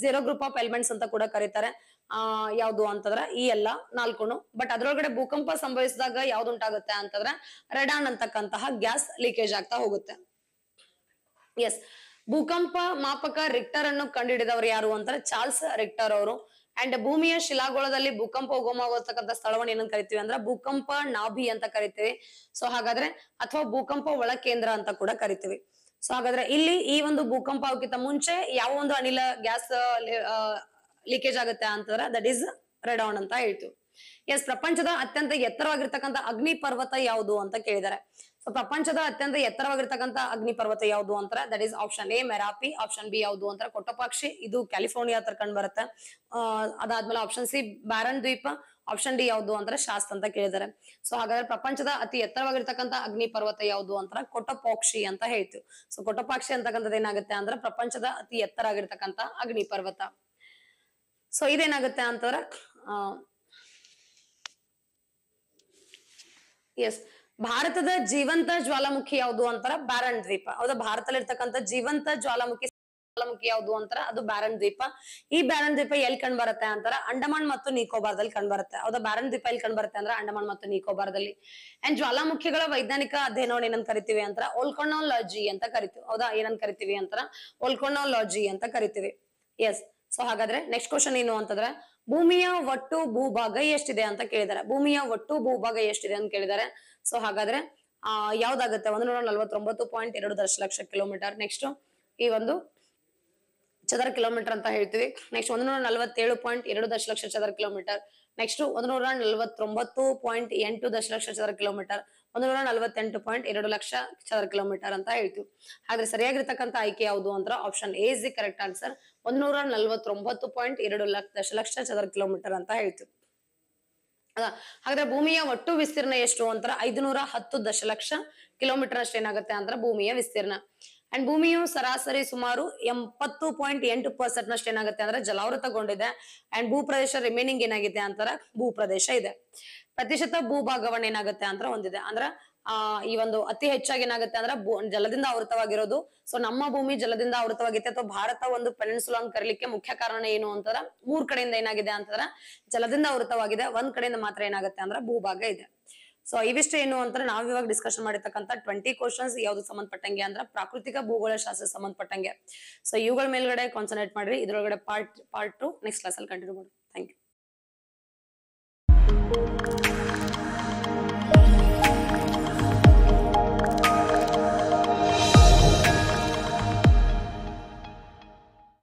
ಜೀರೋ ಗ್ರೂಪ್ ಆಫ್ ಎಲಿಮೆಂಟ್ಸ್ ಅಂತ ಕೂಡ ಕರೀತಾರೆ ಆ ಯಾವ್ದು ಅಂತಂದ್ರ ಈ ಎಲ್ಲಾ ನಾಲ್ಕುನು ಬಟ್ ಅದ್ರೊಳಗಡೆ ಭೂಕಂಪ ಸಂಭವಿಸಿದಾಗ ಯಾವ್ದು ಉಂಟಾಗುತ್ತೆ ಅಂತಂದ್ರೆ ರೆಡಾನ್ ಅಂತಕ್ಕಂತಹ ಗ್ಯಾಸ್ ಲೀಕೇಜ್ ಆಗ್ತಾ ಹೋಗುತ್ತೆ ಎಸ್ ಭೂಕಂಪ ಮಾಪಕ ರಿಕ್ಟರ್ ಅನ್ನು ಹಿಡಿದವರು ಯಾರು ಅಂತಾರೆ ಚಾರ್ಲ್ಸ್ ರಿಕ್ಟರ್ ಅವರು ಅಂಡ್ ಭೂಮಿಯ ಶಿಲಾಗೋಳದಲ್ಲಿ ಭೂಕಂಪ ಹೋಗೋತಕ್ಕಂಥ ಸ್ಥಳವನ್ನು ಏನಂತ ಕರಿತೀವಿ ಅಂದ್ರೆ ಭೂಕಂಪ ನಾಭಿ ಅಂತ ಕರಿತೀವಿ ಸೊ ಹಾಗಾದ್ರೆ ಅಥವಾ ಭೂಕಂಪ ಒಳ ಕೇಂದ್ರ ಅಂತ ಕೂಡ ಕರಿತೀವಿ ಸೊ ಹಾಗಾದ್ರೆ ಇಲ್ಲಿ ಈ ಒಂದು ಭೂಕಂಪ ಆಗೋಕ್ಕಿಂತ ಮುಂಚೆ ಯಾವ ಒಂದು ಅನಿಲ ಗ್ಯಾಸ್ ಲೀಕೇಜ್ ಆಗುತ್ತೆ ಅಂತಂದ್ರೆ ದಟ್ ಈಸ್ ರೆಡಾನ್ ಅಂತ ಹೇಳ್ತೀವಿ ಎಸ್ ಪ್ರಪಂಚದ ಅತ್ಯಂತ ಎತ್ತರವಾಗಿರ್ತಕ್ಕಂಥ ಅಗ್ನಿ ಪರ್ವತ ಯಾವುದು ಅಂತ ಕೇಳಿದ್ದಾರೆ ಸೊ ಪ್ರಪಂಚದ ಅತ್ಯಂತ ಎತ್ತರವಾಗಿರ್ತಕ್ಕಂಥ ಅಗ್ನಿ ಪರ್ವತ ಯಾವುದು ಅಂತ that is option A Merapi option B ಯಾವುದು ಅಂತ ಕೊಟ್ಟಪಾಕ್ಷಿ ಇದು ಕ್ಯಾಲಿಫೋರ್ನಿಯಾ ತರ ಕಂಡು ಬರುತ್ತೆ ಅದಾದ್ಮೇಲೆ ಆಪ್ಷನ್ ಸಿ ಬ್ಯಾರನ್ ದ್ವೀಪ ಆಪ್ಷನ್ ಡಿ ಯಾವುದು ಅಂತ ಶಾಸ್ತ್ರ ಅಂತ ಕೇಳಿದಾರೆ ಸೊ ಹಾಗಾದ್ರೆ ಪ್ರಪಂಚದ ಅತಿ ಎತ್ತರವಾಗಿರ್ತಕ್ಕಂಥ ಅಗ್ನಿ ಪರ್ವತ ಯಾವುದು ಅಂತ ಕೊಟಪಾಕ್ಷಿ ಅಂತ ಹೇಳ್ತೀವಿ ಸೊ ಕೊಟಪಾಕ್ಷಿ ಅಂತಕ್ಕಂಥದ್ದು ಏನಾಗುತ್ತೆ ಅಂದ್ರೆ ಪ್ರಪಂಚದ ಅತಿ ಎತ್ತರ ಆಗಿರ್ತಕ್ಕಂಥ ಅಗ್ನಿ ಪರ್ವತ ಸೊ ಇದೇನಾಗುತ್ತೆ ಅಂತಂದ್ರೆ ಎಸ್ ಭಾರತದ ಜೀವಂತ ಜ್ವಾಲಾಮುಖಿ ಯಾವುದು ಅಂತಾರ ಬ್ಯಾರನ್ ದ್ವೀಪ ಹೌದಾ ಭಾರತದಲ್ಲಿ ಇರ್ತಕ್ಕಂಥ ಜೀವಂತ ಜ್ವಾಲಾಮುಖಿ ಜ್ವಾಲಾಮುಖಿ ಯಾವುದು ಅಂತಾರ ಅದು ಬ್ಯಾರನ್ ದ್ವೀಪ ಈ ಬ್ಯಾರನ್ ದ್ವೀಪ ಎಲ್ಲಿ ಕಂಡು ಬರುತ್ತೆ ಅಂತಾರ ಅಂಡಮಾನ್ ಮತ್ತು ನಿಕೋಬಾರ್ದಲ್ಲಿ ಕಂಡು ಬರುತ್ತೆ ಹೌದಾ ಬ್ಯಾರನ್ ದ್ವೀಪ ಎಲ್ಲಿ ಕಂಡು ಬರುತ್ತೆ ಅಂದ್ರೆ ಅಂಡಮಾನ್ ಮತ್ತು ನಿಕೋಬಾರ್ದಲ್ಲಿ ಅಂಡ್ ಜ್ವಾಲಾಮುಖಿಗಳ ವೈಜ್ಞಾನಿಕ ಅಧ್ಯಯನವನ್ನು ಏನಂತ ಕರಿತೀವಿ ಅಂತಾರ ಒಲ್ಕೊಂಡೋಲಾಜಿ ಅಂತ ಕರಿತೀವಿ ಹೌದಾ ಏನಂತ ಕರಿತೀವಿ ಅಂತಾರ ಒಲ್ಕೊಂಡೋಲಾಜಿ ಅಂತ ಕರಿತೀವಿ ಎಸ್ ಸೊ ಹಾಗಾದ್ರೆ ನೆಕ್ಸ್ಟ್ ಕ್ವಶನ್ ಏನು ಅಂತಂದ್ರೆ ಭೂಮಿಯ ಒಟ್ಟು ಭೂಭಾಗ ಎಷ್ಟಿದೆ ಅಂತ ಕೇಳಿದಾರೆ ಭೂಮಿಯ ಒಟ್ಟು ಭೂಭಾಗ ಎಷ್ಟಿದೆ ಅಂತ ಕೇಳಿದಾರೆ ಸೊ ಹಾಗಾದ್ರೆ ಆ ಯಾವ್ದಾಗತ್ತೆ ಒಂದು ನೂರ ನಲವತ್ತೊಂಬತ್ತು ಪಾಯಿಂಟ್ ಎರಡು ದಶಲಕ್ಷ ಕಿಲೋಮೀಟರ್ ನೆಕ್ಸ್ಟ್ ಈ ಒಂದು ಚದರ ಕಿಲೋಮೀಟರ್ ಅಂತ ಹೇಳ್ತೀವಿ ನೆಕ್ಸ್ಟ್ ಒಂದ್ ನೂರ ನಲವತ್ತೇಳು ಪಾಯಿಂಟ್ ಎರಡು ದಶಲಕ್ಷ ಚದರ ಕಿಲೋಮೀಟರ್ ನೆಕ್ಸ್ಟ್ ಒಂದ್ ನೂರ ನಲವತ್ತೊಂಬತ್ತು ಪಾಯಿಂಟ್ ಎಂಟು ದಶಲಕ್ಷ ಚದರ ಕಿಲೋಮೀಟರ್ ಒಂದ್ ನೂರ ನಲವತ್ತೆಂಟು ಪಾಯಿಂಟ್ ಎರಡು ಲಕ್ಷ ಚದರ ಕಿಲೋಮೀಟರ್ ಅಂತ ಹೇಳ್ತೀವಿ ಆದ್ರೆ ಸರಿಯಾಗಿರ್ತಕ್ಕಂಥ ಆಯ್ಕೆ ಯಾವುದು ಅಂದ್ರೆ option A is the correct answer ಒಂದ್ ನೂರ ನಲವತ್ತೊಂಬತ್ತು ಪಾಯಿಂಟ್ ಎರಡು ಲಕ್ಷ ದಶಲಕ್ಷ ಚದರ ಕಿಲೋಮೀಟರ್ ಅಂತ ಹೇಳ್ತೀವಿ ಹಾಗಾದ್ರೆ ಭೂಮಿಯ ಒಟ್ಟು ವಿಸ್ತೀರ್ಣ ಎಷ್ಟು ಅಂತಾರೆ ಐದುನೂರ ಹತ್ತು ದಶಲಕ್ಷ ಕಿಲೋಮೀಟರ್ ಅಷ್ಟು ಏನಾಗುತ್ತೆ ಅಂದ್ರೆ ಭೂಮಿಯ ವಿಸ್ತೀರ್ಣ ಅಂಡ್ ಭೂಮಿಯು ಸರಾಸರಿ ಸುಮಾರು ಎಂಬತ್ತು ಪಾಯಿಂಟ್ ಎಂಟು ಪರ್ಸೆಂಟ್ ನಷ್ಟು ಏನಾಗುತ್ತೆ ಅಂದ್ರೆ ಜಲಾವೃತಗೊಂಡಿದೆ ಅಂಡ್ ಭೂಪ್ರದೇಶ ರಿಮೇನಿಂಗ್ ಏನಾಗಿದೆ ಅಂತಾರ ಭೂಪ್ರದೇಶ ಇದೆ ಪ್ರತಿಶತ ಭೂಭಾಗವನ್ನ ಏನಾಗುತ್ತೆ ಅಂತ ಹೊಂದಿದೆ ಅಂದ್ರ ಆ ಈ ಒಂದು ಅತಿ ಹೆಚ್ಚಾಗಿ ಏನಾಗುತ್ತೆ ಅಂದ್ರೆ ಜಲದಿಂದ ಆವೃತವಾಗಿರೋದು ಸೊ ನಮ್ಮ ಭೂಮಿ ಜಲದಿಂದ ಆವೃತವಾಗಿದೆ ಅಥವಾ ಭಾರತ ಒಂದು ಪೆನಿನ್ಸುಲಾ ಅಂತ ಕರಲಿಕ್ಕೆ ಮುಖ್ಯ ಕಾರಣ ಏನು ಅಂತಂದ್ರ ಮೂರ್ ಕಡೆಯಿಂದ ಏನಾಗಿದೆ ಅಂತಂದ್ರ ಜಲದಿಂದ ಆವೃತವಾಗಿದೆ ಒಂದ್ ಕಡೆಯಿಂದ ಮಾತ್ರ ಏನಾಗುತ್ತೆ ಅಂದ್ರೆ ಭೂಭಾಗ ಇದೆ ಸೊ ಇವಿಷ್ಟು ಏನು ಅಂತ ನಾವ್ ಇವಾಗ ಡಿಸ್ಕಶನ್ ಮಾಡಿರ್ತಕ್ಕಂಥ ಟ್ವೆಂಟಿ ಕ್ವಶನ್ಸ್ ಯಾವ್ದು ಸಂಬಂಧಪಟ್ಟಂಗೆ ಅಂದ್ರೆ ಪ್ರಾಕೃತಿಕ ಭೂಗೋಳ ಶಾಸ್ತ್ರ ಸಂಬಂಧಪಟ್ಟಂಗೆ ಸೊ ಇವುಗಳ ಮೇಲ್ಗಡೆ ಕಾನ್ಸನ್ಟ್ರೇಟ್ ಮಾಡ್ರಿ ಇದ್ರೊಳಗಡೆ part part two next class ಅಲ್ಲಿ ಕಂಟಿನ್ಯೂ ಮಾಡಿ ಥ್ಯಾಂಕ್ ಯು